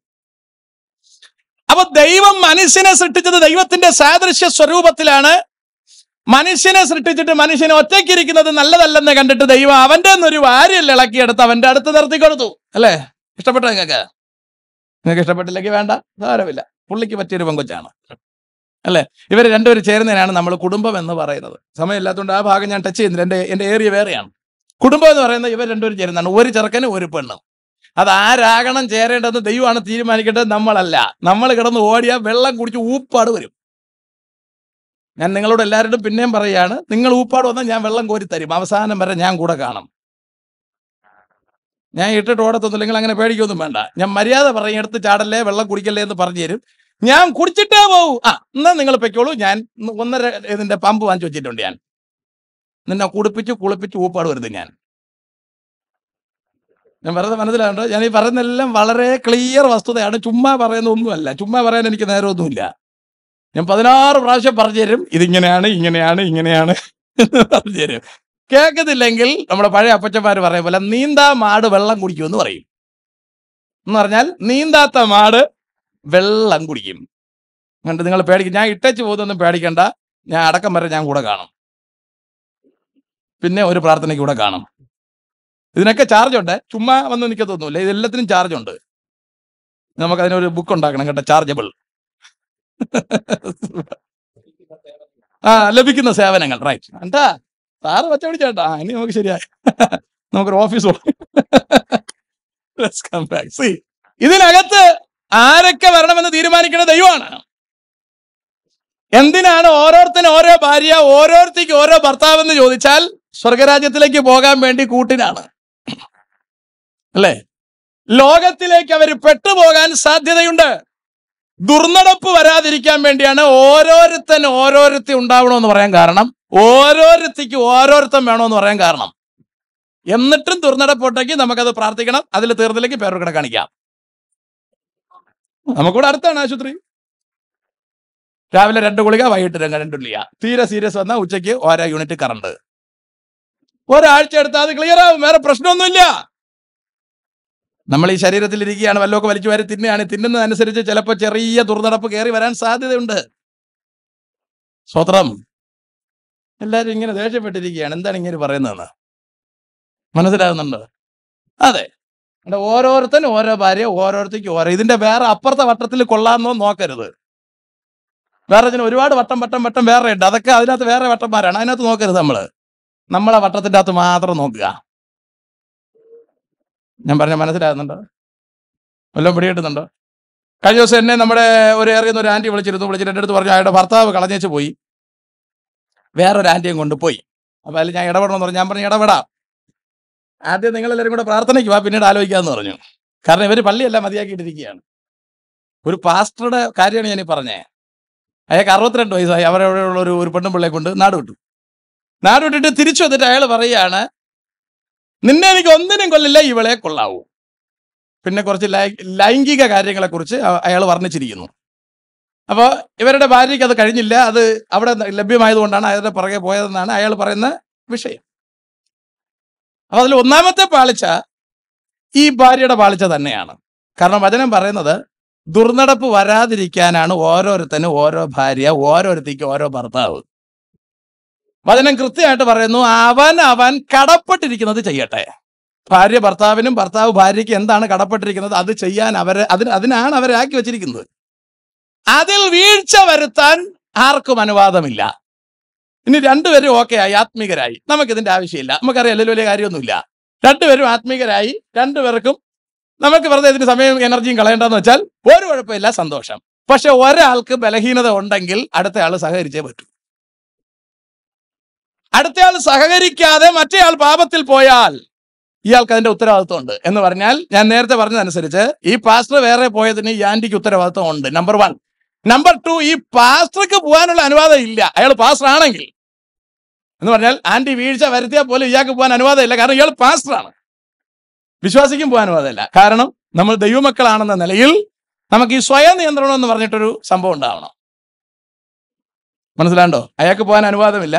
അപ്പൊ ദൈവം മനുഷ്യനെ സൃഷ്ടിച്ചത് ദൈവത്തിന്റെ സാദൃശ്യ സ്വരൂപത്തിലാണ് മനുഷ്യനെ സൃഷ്ടിച്ചിട്ട് മനുഷ്യനെ ഒറ്റയ്ക്കിരിക്കുന്നത് നല്ലതല്ലെന്ന് കണ്ടിട്ട് ദൈവം അവന്റെ ഒരു വാര്യൽ ഇളക്കിയെടുത്ത് അവന്റെ അടുത്ത് നിർത്തി കൊടുത്തു അല്ലേ ഇഷ്ടപ്പെട്ടോ നിങ്ങൾക്ക് നിങ്ങൾക്ക് ഇഷ്ടപ്പെട്ടില്ലെങ്കിൽ വേണ്ട സാരമില്ല പുള്ളിക്ക് പറ്റിയൊരു പങ്കൊച്ചാണ് അല്ലേ ഇവർ രണ്ടുപേരും ചേരുന്നതിനാണ് നമ്മൾ കുടുംബം എന്ന് പറയുന്നത് സമയമില്ലാത്തതുകൊണ്ട് ആ ഭാഗം ഞാൻ ടച്ച് ചെയ്യുന്നില്ല എൻ്റെ എൻ്റെ ഏരിയ വേറെയാണ് കുടുംബം എന്ന് പറയുന്നത് ഇവർ രണ്ടുപേരും ചേരുന്നതാണ് ഒരു ചെറുക്കന് ഒരു പെണ്ണ് അത് ആരാകണം ചേരേണ്ടതെന്ന് ദൈവമാണ് തീരുമാനിക്കേണ്ടത് നമ്മളല്ല നമ്മൾ കിടന്ന് ഓടിയാൽ വെള്ളം കുടിച്ച് ഊപ്പാട് വരും ഞാൻ നിങ്ങളോട് എല്ലാവരോടും പിന്നെയും പറയുകയാണ് നിങ്ങൾ ഊപ്പാട് വന്നാൽ ഞാൻ വെള്ളം കോരി തരും അവസാനം വരെ ഞാൻ കൂടെ കാണും ഞാൻ ഇട്ടിട്ട് ഓടത്തൊന്നുമില്ലെങ്കിൽ അങ്ങനെ പേടിക്കൊന്നും വേണ്ട ഞാൻ മര്യാദ എടുത്ത് ചാടല്ലേ വെള്ളം കുടിക്കല്ലേ എന്ന് പറഞ്ഞു തരും ഞാൻ കുടിച്ചിട്ടേ പോവും ആ എന്നാൽ നിങ്ങൾ പൊയ്ക്കോളൂ ഞാൻ ഒന്നര ഇതിന്റെ പമ്പ് വാങ്ങിച്ചു വെച്ചിട്ടുണ്ട് ഞാൻ നിന്നെ കുടിപ്പിച്ച് കുളിപ്പിച്ച് ഊപ്പാട് വരുത് ഞാൻ ഞാൻ വെറുതെ മനസ്സിലാകണ്ടോ ഞാൻ ഈ പറയുന്നതെല്ലാം വളരെ ക്ലിയർ വസ്തുതയാണ് ചുമ്മാ പറയുന്ന ഒന്നുമല്ല ചുമ്മാ പറയാൻ എനിക്ക് നേരമൊന്നുമില്ല ഞാൻ പതിനാറ് പ്രാവശ്യം പറഞ്ഞു തരും ഇതിങ്ങനെയാണ് ഇങ്ങനെയാണ് ഇങ്ങനെയാണ് പറഞ്ഞു തരും കേൾക്കത്തില്ലെങ്കിൽ നമ്മുടെ പഴയ അപ്പച്ചന്മാർ പറയുന്ന പോലെ നീന്താ മാട് വെള്ളം എന്ന് പറയും എന്ന് പറഞ്ഞാൽ നീന്താത്ത മാട് വെള്ളം കുടിക്കും എന്നിട്ട് നിങ്ങൾ പേടിക്കും ഞാൻ ഇട്ടച്ച് പോകുന്നൊന്നും പേടിക്കണ്ട ഞാൻ അടക്കം വരെ ഞാൻ കൂടെ കാണും പിന്നെ ഒരു പ്രാർത്ഥനയ്ക്ക് കൂടെ കാണും ഇതിനൊക്കെ ചാർജ് ഉണ്ട് ചുമ്മാ വന്ന് നിൽക്കത്തൊന്നുമില്ല ഇതെല്ലാത്തിനും ചാർജ് ഉണ്ട് നമുക്ക് അതിനൊരു ബുക്ക് ഉണ്ടാക്കണം കേട്ടോ ചാർജബിൾ ആ ലഭിക്കുന്ന സേവനങ്ങൾ റൈറ്റ് എന്താ സാറ് പച്ച പിടിച്ചേട്ടാ ഇനി നമുക്ക് ശരിയായി നമുക്കൊരു ഓഫീസ് സി ഇതിനകത്ത് ആരൊക്കെ വരണമെന്ന് തീരുമാനിക്കുന്ന ദൈവമാണ് എന്തിനാണ് ഓരോരുത്തരും ഓരോ ഭാര്യ ഓരോരുത്തർക്ക് ഓരോ ഭർത്താവെന്ന് ചോദിച്ചാൽ സ്വർഗരാജ്യത്തിലേക്ക് പോകാൻ വേണ്ടി കൂട്ടിനാണ് അല്ലേ ലോകത്തിലേക്ക് അവർ പെട്ടുപോകാൻ സാധ്യതയുണ്ട് ദുർനടപ്പ് വരാതിരിക്കാൻ വേണ്ടിയാണ് ഓരോരുത്തൻ ഓരോരുത്തി ഉണ്ടാവണമെന്ന് പറയാൻ കാരണം ഓരോരുത്തയ്ക്ക് ഓരോരുത്തം വേണമെന്ന് പറയാൻ കാരണം എന്നിട്ടും തുറന്നടപ്പോട്ടേക്ക് നമുക്കത് പ്രാർത്ഥിക്കണം അതിൽ തീർന്നിലേക്ക് കൂടെ കാണിക്കാം നമുക്കൂടെ അടുത്താണ് ആശുപത്രി രാവിലെ രണ്ട് ഗുളിക വൈകിട്ട് രണ്ട് ഗുളിക തീരെ സീരിയസ് വന്നാൽ ഉച്ചയ്ക്ക് ഓരോ യൂണിറ്റ് കറണ്ട് ഒരാഴ്ച എടുത്താൽ അത് ക്ലിയർ ആവും വേറെ പ്രശ്നമൊന്നുമില്ല നമ്മൾ ഈ ശരീരത്തിൽ ഇരിക്കുകയാണ് വല്ലതൊക്കെ വലിച്ചു വരെ തിന്നുകയാണ് തിന്നുന്നതനുസരിച്ച് ചിലപ്പോൾ ചെറിയ ദുർനടപ്പ് കയറി വരാൻ സാധ്യതയുണ്ട് സ്വത്രം എല്ലാവരും ഇങ്ങനെ ദേഷ്യപ്പെട്ടിരിക്കുകയാണ് എന്താണ് ഇങ്ങനെ പറയുന്നതെന്ന് മനസ്സിലാകുന്നുണ്ടോ അതെ ഓരോരുത്തരും ഓരോ ഭാര്യ ഓരോരുത്തർക്ക് ഓരോ ഇതിന്റെ വേറെ അപ്പുറത്തെ വട്ടത്തിൽ കൊള്ളാമെന്നോ നോക്കരുത് വേറെ ഇതിന് ഒരുപാട് വട്ടം വട്ടം വട്ടം വേറെ ഉണ്ട് അതൊക്കെ അതിനകത്ത് വേറെ വട്ടന്മാരാണ് അതിനകത്ത് നോക്കരുത് നമ്മൾ നമ്മളെ വട്ടത്തിൻ്റെ അകത്ത് മാത്രം നോക്കുക ഞാൻ പറഞ്ഞ മനസ്സിലാകുന്നുണ്ടോ വല്ലതും പിടികിട്ടുന്നുണ്ടോ കഴിഞ്ഞ ദിവസം എന്നെ നമ്മുടെ ഒരു ഏറിയെന്ന് ഒരു ആൻറ്റി വിളിച്ചിരുന്നു വിളിച്ചിട്ട് എൻ്റെ അടുത്ത് പറഞ്ഞു അയാളുടെ ഭർത്താവ് കളഞ്ഞേച്ച് പോയി വേറൊരു ആൻറ്റിയും കൊണ്ടുപോയി അപ്പോൾ അതിൽ ഞാൻ ഇടപെടണമെന്ന് പറഞ്ഞു ഞാൻ പറഞ്ഞു ഇടപെടാം ആദ്യം നിങ്ങളെല്ലാവരും കൂടെ പ്രാർത്ഥനയ്ക്ക് വാ പിന്നീട് ആലോചിക്കാമെന്ന് പറഞ്ഞു കാരണം ഇവർ പള്ളിയെല്ലാം മതിയാക്കിയിട്ടിരിക്കുകയാണ് ഒരു പാസ്റ്ററുടെ കാര്യമാണ് ഞാനീ പറഞ്ഞേ അയാൾക്ക് അറുപത്തിരണ്ട് വയസ്സായി അവരവിടെയുള്ള ഒരു ഒരു പെണ്ണും പിള്ളയെ കൊണ്ട് നാട് വിട്ടു നാട് വിട്ടിട്ട് തിരിച്ചു വന്നിട്ട് അയാൾ പറയുകയാണ് നിന്നെ എനിക്ക് ഒന്നിനും കൊല്ലില്ല ഇവളെ കൊള്ളാവൂ പിന്നെ കുറച്ച് ലൈംഗിക കാര്യങ്ങളെക്കുറിച്ച് അയാൾ വർണ്ണിച്ചിരിക്കുന്നു അപ്പോൾ ഇവരുടെ ഭാര്യയ്ക്ക് അത് കഴിഞ്ഞില്ല അത് അവിടെ ലഭ്യമായതുകൊണ്ടാണ് അയാളുടെ പുറകെ പോയതെന്നാണ് അയാൾ പറയുന്ന വിഷയം അപ്പോൾ അതിൽ ഒന്നാമത്തെ പാളിച്ച ഈ ഭാര്യയുടെ പാളിച്ച തന്നെയാണ് കാരണം വചനം പറയുന്നത് ദുർനടപ്പ് വരാതിരിക്കാനാണ് ഓരോരുത്തനും ഓരോ ഭാര്യ ഓരോരുത്തിക്കും ഓരോ ഭർത്താവ് വചനം കൃത്യമായിട്ട് പറയുന്നു അവൻ അവൻ കടപ്പെട്ടിരിക്കുന്നത് ചെയ്യട്ടെ ഭാര്യ ഭർത്താവിനും ഭർത്താവ് ഭാര്യയ്ക്ക് എന്താണ് കടപ്പെട്ടിരിക്കുന്നത് അത് ചെയ്യാൻ അവരെ അതിന് അതിനാണ് അവരാക്കി വെച്ചിരിക്കുന്നത് അതിൽ വീഴ്ച വരുത്താൻ ആർക്കും അനുവാദമില്ല ഇനി രണ്ടുപേരും ഓക്കെ ആയി ആത്മീകരായി നമുക്കിതിന്റെ ആവശ്യമില്ല നമുക്കറിയാം വലിയ കാര്യമൊന്നുമില്ല രണ്ടുപേരും ആത്മീകരായി രണ്ടുപേർക്കും നമുക്ക് വെറുതെ ഇതിന് സമയം എനർജിയും കളയേണ്ടതെന്ന് വെച്ചാൽ ഒരു കുഴപ്പമില്ല സന്തോഷം പക്ഷെ ഒരാൾക്ക് ബലഹീനത ഉണ്ടെങ്കിൽ അടുത്തയാൾ സഹകരിച്ചേ പറ്റൂ അടുത്തയാൾ സഹകരിക്കാതെ മറ്റേയാൾ പാപത്തിൽ പോയാൽ ഇയാൾക്ക് അതിന്റെ ഉണ്ട് എന്ന് പറഞ്ഞാൽ ഞാൻ നേരത്തെ പറഞ്ഞതനുസരിച്ച് ഈ പാസ്റ്റർ വേറെ പോയതിന് ഈ ആന്റിക്ക് ഉത്തരവാദിത്വം ഉണ്ട് നമ്പർ വൺ നമ്പർ ടു ഈ പാസ്റ്റർക്ക് പോകാനുള്ള അനുവാദം ഇല്ല അയാൾ പാസ്റ്റർ ആണെങ്കിൽ എന്ന് പറഞ്ഞാൽ ആന്റി വീഴ്ച വരുത്തിയാൽ പോലും ഇയാൾക്ക് പോകാൻ ഇല്ല കാരണം ഇയാൾ പാസ്റ്ററാണ് വിശ്വാസിക്കും പോകാൻ അനുവാദമില്ല കാരണം നമ്മൾ ദൈവമക്കളാണെന്ന നിലയിൽ നമുക്ക് ഈ സ്വയം നിയന്ത്രണം എന്ന് പറഞ്ഞിട്ടൊരു സംഭവം ഉണ്ടാവണം മനസ്സിലാണ്ടോ അയാൾക്ക് പോകാൻ അനുവാദമില്ല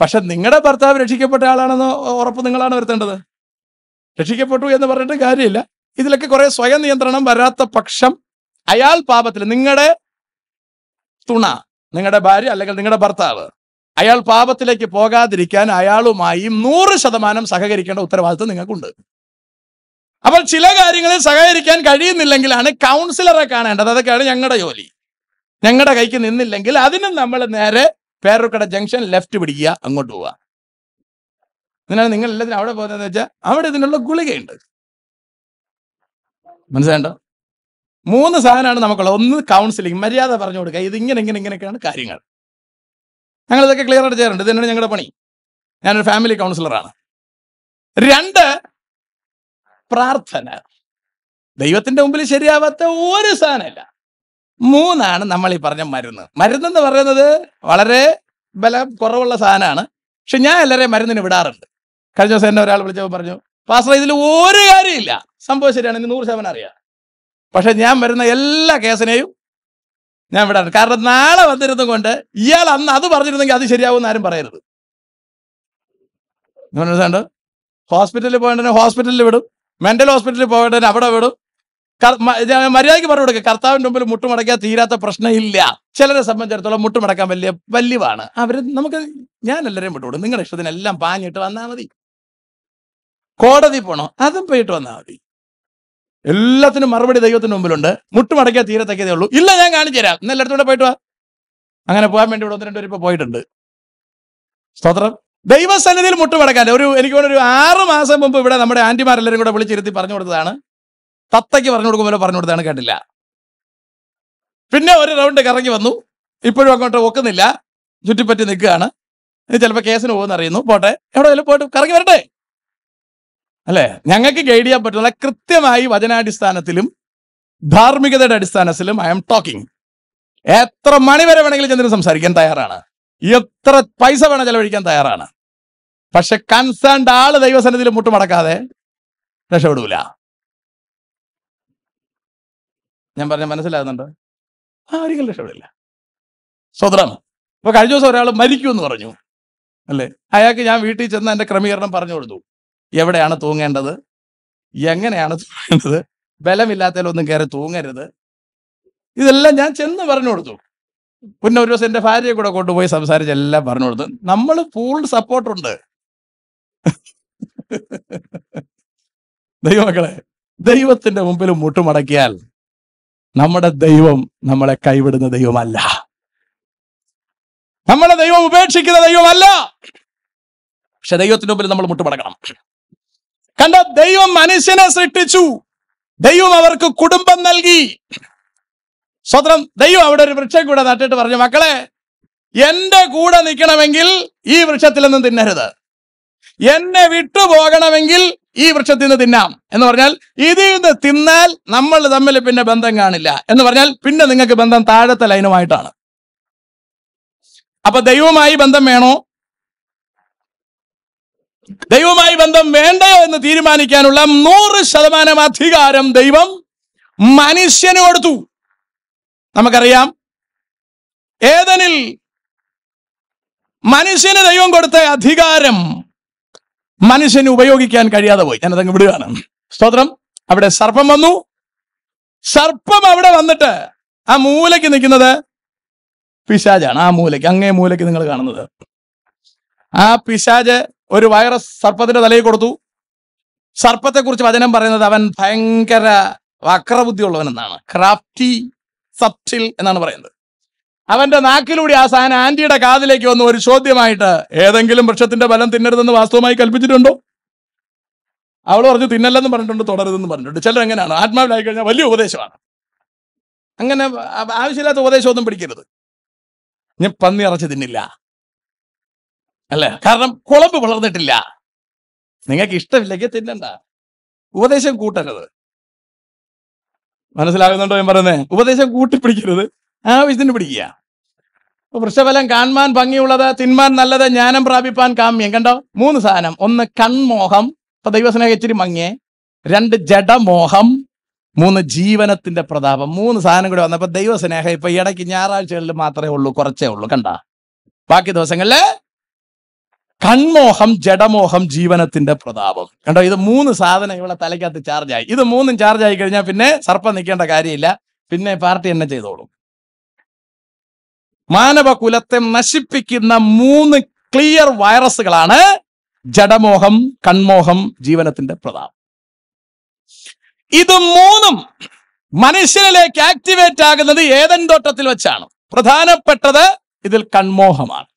പക്ഷെ നിങ്ങളുടെ ഭർത്താവ് രക്ഷിക്കപ്പെട്ട ആളാണെന്ന് ഉറപ്പ് നിങ്ങളാണ് വരുത്തേണ്ടത് രക്ഷിക്കപ്പെട്ടു എന്ന് പറഞ്ഞിട്ട് കാര്യമില്ല ഇതിലൊക്കെ കുറെ സ്വയം നിയന്ത്രണം വരാത്ത പക്ഷം അയാൾ പാപത്തിൽ നിങ്ങളുടെ തുണ നിങ്ങളുടെ ഭാര്യ അല്ലെങ്കിൽ നിങ്ങളുടെ ഭർത്താവ് അയാൾ പാപത്തിലേക്ക് പോകാതിരിക്കാൻ അയാളുമായി നൂറ് ശതമാനം സഹകരിക്കേണ്ട ഉത്തരവാദിത്വം നിങ്ങൾക്കുണ്ട് അപ്പോൾ ചില കാര്യങ്ങളിൽ സഹകരിക്കാൻ കഴിയുന്നില്ലെങ്കിലാണ് കൗൺസിലറെ കാണേണ്ടത് അതൊക്കെയാണ് ഞങ്ങളുടെ ജോലി ഞങ്ങളുടെ കൈക്ക് നിന്നില്ലെങ്കിൽ അതിനും നമ്മൾ നേരെ പേരൂർക്കട ജംഗ്ഷൻ ലെഫ്റ്റ് പിടിക്കുക അങ്ങോട്ട് പോവുക എന്നാണ് നിങ്ങൾ എല്ലാത്തിനും അവിടെ പോകുന്നതെന്ന് വെച്ചാൽ അവിടെ ഇതിനുള്ള ഗുളികയുണ്ട് മനസ്സിലാണ്ടോ മൂന്ന് സാധനമാണ് നമുക്കുള്ളത് ഒന്ന് കൗൺസിലിംഗ് മര്യാദ പറഞ്ഞു കൊടുക്കുക ഇത് ഇങ്ങനെ ഇങ്ങനെ ഇങ്ങനെയൊക്കെയാണ് കാര്യങ്ങൾ ഞങ്ങളിതൊക്കെ ഇതൊക്കെ ക്ലിയർ ആയിട്ട് ചെയ്യാറുണ്ട് ഇതന്നെയാണ് ഞങ്ങളുടെ പണി ഞാനൊരു ഫാമിലി കൗൺസിലറാണ് രണ്ട് പ്രാർത്ഥന ദൈവത്തിന്റെ മുമ്പിൽ ശരിയാവാത്ത ഒരു സാധനമല്ല മൂന്നാണ് നമ്മൾ ഈ പറഞ്ഞ മരുന്ന് എന്ന് പറയുന്നത് വളരെ ബലം കുറവുള്ള സാധനമാണ് പക്ഷെ ഞാൻ എല്ലാവരെയും മരുന്നിന് വിടാറുണ്ട് കഴിഞ്ഞ ദിവസം എന്നെ ഒരാൾ വിളിച്ചപ്പോൾ പറഞ്ഞു പാസ്റ്റർ ഇതിൽ ഒരു കാര്യമില്ല സംഭവം ശരിയാണ് ഇനി നൂറ് ശതമാനം അറിയാം പക്ഷെ ഞാൻ വരുന്ന എല്ലാ കേസിനെയും ഞാൻ വിടാറ് കാരണം നാളെ വന്നിരുന്നു കൊണ്ട് ഇയാൾ അന്ന് അത് പറഞ്ഞിരുന്നെങ്കിൽ അത് ശരിയാവും ആരും പറയരുത് മനസ്സിലാണ്ട് ഹോസ്പിറ്റലിൽ പോകേണ്ടതിന് ഹോസ്പിറ്റലിൽ വിടും മെന്റൽ ഹോസ്പിറ്റലിൽ പോകേണ്ടതിന് അവിടെ വിടും മര്യാദയ്ക്ക് പറഞ്ഞു കൊടുക്കുക കർത്താവിൻ്റെ മുമ്പിൽ മുട്ടുമടക്കാൻ തീരാത്ത പ്രശ്നമില്ല ചിലരെ സംബന്ധിച്ചിടത്തോളം മുട്ടുമടക്കാൻ വലിയ വലിയവാണ് അവർ നമുക്ക് ഞാൻ എല്ലാവരെയും വിട്ടുകൊടുക്കും നിങ്ങളുടെ ഇഷ്ടത്തിനെല്ലാം പാഞ്ഞിട്ട് വന്നാൽ മതി കോടതി പോണോ അതും പോയിട്ട് വന്നാൽ മതി എല്ലാത്തിനും മറുപടി ദൈവത്തിന് മുമ്പിലുണ്ട് മുട്ടുമടക്കിയ തീരത്തേക്കതേ ഉള്ളൂ ഇല്ല ഞാൻ കാണിച്ചു തരാം ഇന്ന് കൂടെ പോയിട്ട് വാ അങ്ങനെ പോകാൻ വേണ്ടി ഇവിടെ ഒന്ന് രണ്ടുപേർ ഇപ്പൊ പോയിട്ടുണ്ട് സ്തോത്രം ദൈവസന്നിധിയിൽ മുട്ടുമടക്കാൻ ഒരു എനിക്ക് ഒരു ആറ് മാസം മുമ്പ് ഇവിടെ നമ്മുടെ ആന്റിമാരെല്ലാവരും കൂടെ വിളിച്ചിരുത്തി പറഞ്ഞു കൊടുത്തതാണ് തത്തയ്ക്ക് പറഞ്ഞു കൊടുക്കുമ്പോൾ പറഞ്ഞു കൊടുത്താണ് കേട്ടില്ല പിന്നെ ഒരു റൗണ്ട് കറങ്ങി വന്നു ഇപ്പോഴും അങ്ങോട്ട് ഒക്കുന്നില്ല ചുറ്റിപ്പറ്റി നിൽക്കുകയാണ് ഇനി ചിലപ്പോൾ കേസിന് പോകുമെന്ന് അറിയുന്നു പോട്ടെ എവിടെ പോയിട്ട് കറങ്ങി വരട്ടെ അല്ലെ ഞങ്ങൾക്ക് ഗൈഡ് ചെയ്യാൻ പറ്റുന്ന കൃത്യമായി വചനാടിസ്ഥാനത്തിലും ധാർമ്മികതയുടെ അടിസ്ഥാനത്തിലും ഐ എം ടോക്കിംഗ് എത്ര മണിവരെ വേണമെങ്കിലും ചെന്നിട്ട് സംസാരിക്കാൻ തയ്യാറാണ് എത്ര പൈസ വേണം ചെലവഴിക്കാൻ തയ്യാറാണ് പക്ഷെ കൺസേൺഡ് ആള് ദൈവസന്നിധിയിൽ മടക്കാതെ രക്ഷപ്പെടൂല ഞാൻ പറഞ്ഞ മനസ്സിലാകുന്നുണ്ടോ ആരെങ്കിലും രക്ഷപ്പെടില്ല സ്വതന്ത്രം ഇപ്പൊ കഴിഞ്ഞ ദിവസം ഒരാൾ മരിക്കൂ എന്ന് പറഞ്ഞു അല്ലേ അയാൾക്ക് ഞാൻ വീട്ടിൽ ചെന്ന് എന്റെ ക്രമീകരണം പറഞ്ഞു കൊടുത്തു എവിടെയാണ് തൂങ്ങേണ്ടത് എങ്ങനെയാണ് തൂങ്ങേണ്ടത് ബലമില്ലാത്തതിലൊന്നും കയറി തൂങ്ങരുത് ഇതെല്ലാം ഞാൻ ചെന്ന് പറഞ്ഞു കൊടുത്തു പിന്നെ ഒരു ദിവസം എൻ്റെ ഭാര്യയെ കൂടെ കൊണ്ടുപോയി സംസാരിച്ച് എല്ലാം പറഞ്ഞു കൊടുത്തു നമ്മൾ ഫുൾ സപ്പോർട്ടുണ്ട് ദൈവമക്കളെ ദൈവത്തിന്റെ മുമ്പിൽ മുട്ടുമടക്കിയാൽ നമ്മുടെ ദൈവം നമ്മളെ കൈവിടുന്ന ദൈവമല്ല നമ്മളെ ദൈവം ഉപേക്ഷിക്കുന്ന ദൈവമല്ല പക്ഷെ ദൈവത്തിന്റെ മുമ്പിൽ നമ്മൾ മുട്ടുമടക്കണം കണ്ട ദൈവം മനുഷ്യനെ സൃഷ്ടിച്ചു ദൈവം അവർക്ക് കുടുംബം നൽകി സ്വതന്ത്രം ദൈവം അവിടെ ഒരു വൃക്ഷം കൂടെ നട്ടിട്ട് പറഞ്ഞു മക്കളെ എന്റെ കൂടെ നിൽക്കണമെങ്കിൽ ഈ വൃക്ഷത്തിൽ നിന്നും തിന്നരുത് എന്നെ വിട്ടുപോകണമെങ്കിൽ ഈ വൃക്ഷത്തിൽ നിന്ന് തിന്നാം എന്ന് പറഞ്ഞാൽ ഇതിൽ നിന്ന് തിന്നാൽ നമ്മൾ തമ്മിൽ പിന്നെ ബന്ധം കാണില്ല എന്ന് പറഞ്ഞാൽ പിന്നെ നിങ്ങൾക്ക് ബന്ധം താഴത്തെ ലൈനുമായിട്ടാണ് അപ്പൊ ദൈവവുമായി ബന്ധം വേണോ ദൈവമായി ബന്ധം വേണ്ടയോ എന്ന് തീരുമാനിക്കാനുള്ള നൂറ് ശതമാനം അധികാരം ദൈവം മനുഷ്യന് കൊടുത്തു നമുക്കറിയാം ഏതനിൽ മനുഷ്യന് ദൈവം കൊടുത്ത അധികാരം മനുഷ്യന് ഉപയോഗിക്കാൻ കഴിയാതെ പോയി ഞാനതങ്ങ് വിടുകയാണ് സ്തോത്രം അവിടെ സർപ്പം വന്നു സർപ്പം അവിടെ വന്നിട്ട് ആ മൂലയ്ക്ക് നിൽക്കുന്നത് പിശാജാണ് ആ മൂലയ്ക്ക് അങ്ങേ മൂലയ്ക്ക് നിങ്ങൾ കാണുന്നത് ആ പിശാജ് ഒരു വൈറസ് സർപ്പത്തിന്റെ തലയിൽ കൊടുത്തു സർപ്പത്തെക്കുറിച്ച് വചനം പറയുന്നത് അവൻ ഭയങ്കര വക്രബുദ്ധിയുള്ളവൻ എന്നാണ് ക്രാഫ്റ്റി സപ്റ്റിൽ എന്നാണ് പറയുന്നത് അവന്റെ നാക്കിലൂടെ ആ സാധനം ആന്റിയുടെ കാതിലേക്ക് വന്നു ഒരു ചോദ്യമായിട്ട് ഏതെങ്കിലും വൃക്ഷത്തിന്റെ ബലം തിന്നരുതെന്ന് വാസ്തവമായി കൽപ്പിച്ചിട്ടുണ്ടോ അവൾ പറഞ്ഞു തിന്നല്ലെന്ന് പറഞ്ഞിട്ടുണ്ട് തുടരുതെന്ന് പറഞ്ഞിട്ടുണ്ട് ചിലർ എങ്ങനെയാണ് ആത്മാവിലായി കഴിഞ്ഞാൽ വലിയ ഉപദേശമാണ് അങ്ങനെ ആവശ്യമില്ലാത്ത ഉപദേശമൊന്നും പിടിക്കരുത് ഞാൻ പന്നി അറച്ച് തിന്നില്ല അല്ല കാരണം കുളമ്പ് വളർന്നിട്ടില്ല നിങ്ങൾക്ക് ഇഷ്ടമില്ലെങ്കിൽ തിന്നണ്ട ഉപദേശം കൂട്ടരുത് മനസ്സിലാകുന്നുണ്ടോ ഞാൻ പറയുന്നത് ഉപദേശം കൂട്ടിപ്പിടിക്കരുത് ആവശ്യത്തിന് പിടിക്കുക വൃക്ഷഫലം കാൺമാൻ ഭംഗിയുള്ളത് തിന്മാൻ നല്ലത് ജ്ഞാനം പ്രാപിപ്പാൻ കാമ്യം കണ്ടോ മൂന്ന് സാധനം ഒന്ന് കൺമോഹം ഇപ്പൊ ദൈവസ്നേഹം ഇച്ചിരി മങ്ങിയേ രണ്ട് ജഡമോഹം മൂന്ന് ജീവനത്തിന്റെ പ്രതാപം മൂന്ന് സാധനം കൂടെ വന്നപ്പോ ദൈവസ്നേഹം ഇപ്പൊ ഇടയ്ക്ക് ഞായറാഴ്ചകളിൽ മാത്രമേ ഉള്ളൂ കുറച്ചേ ഉള്ളൂ കണ്ട ബാക്കി ദിവസങ്ങളില് കൺമോഹം ജഡമോഹം ജീവനത്തിന്റെ പ്രതാപം കണ്ടോ ഇത് മൂന്ന് സാധനം ഇവിടെ തലയ്ക്കകത്ത് ചാർജായി ഇത് മൂന്നും ചാർജ് ആയി കഴിഞ്ഞാൽ പിന്നെ സർപ്പം നിൽക്കേണ്ട കാര്യമില്ല പിന്നെ പാർട്ടി എന്നെ ചെയ്തോളും മാനവകുലത്തെ നശിപ്പിക്കുന്ന മൂന്ന് ക്ലിയർ വൈറസുകളാണ് ജഡമോഹം കൺമോഹം ജീവനത്തിന്റെ പ്രതാപം ഇത് മൂന്നും മനുഷ്യനിലേക്ക് ആക്ടിവേറ്റ് ആകുന്നത് ഏതൻ തോട്ടത്തിൽ വെച്ചാണ് പ്രധാനപ്പെട്ടത് ഇതിൽ കൺമോഹമാണ്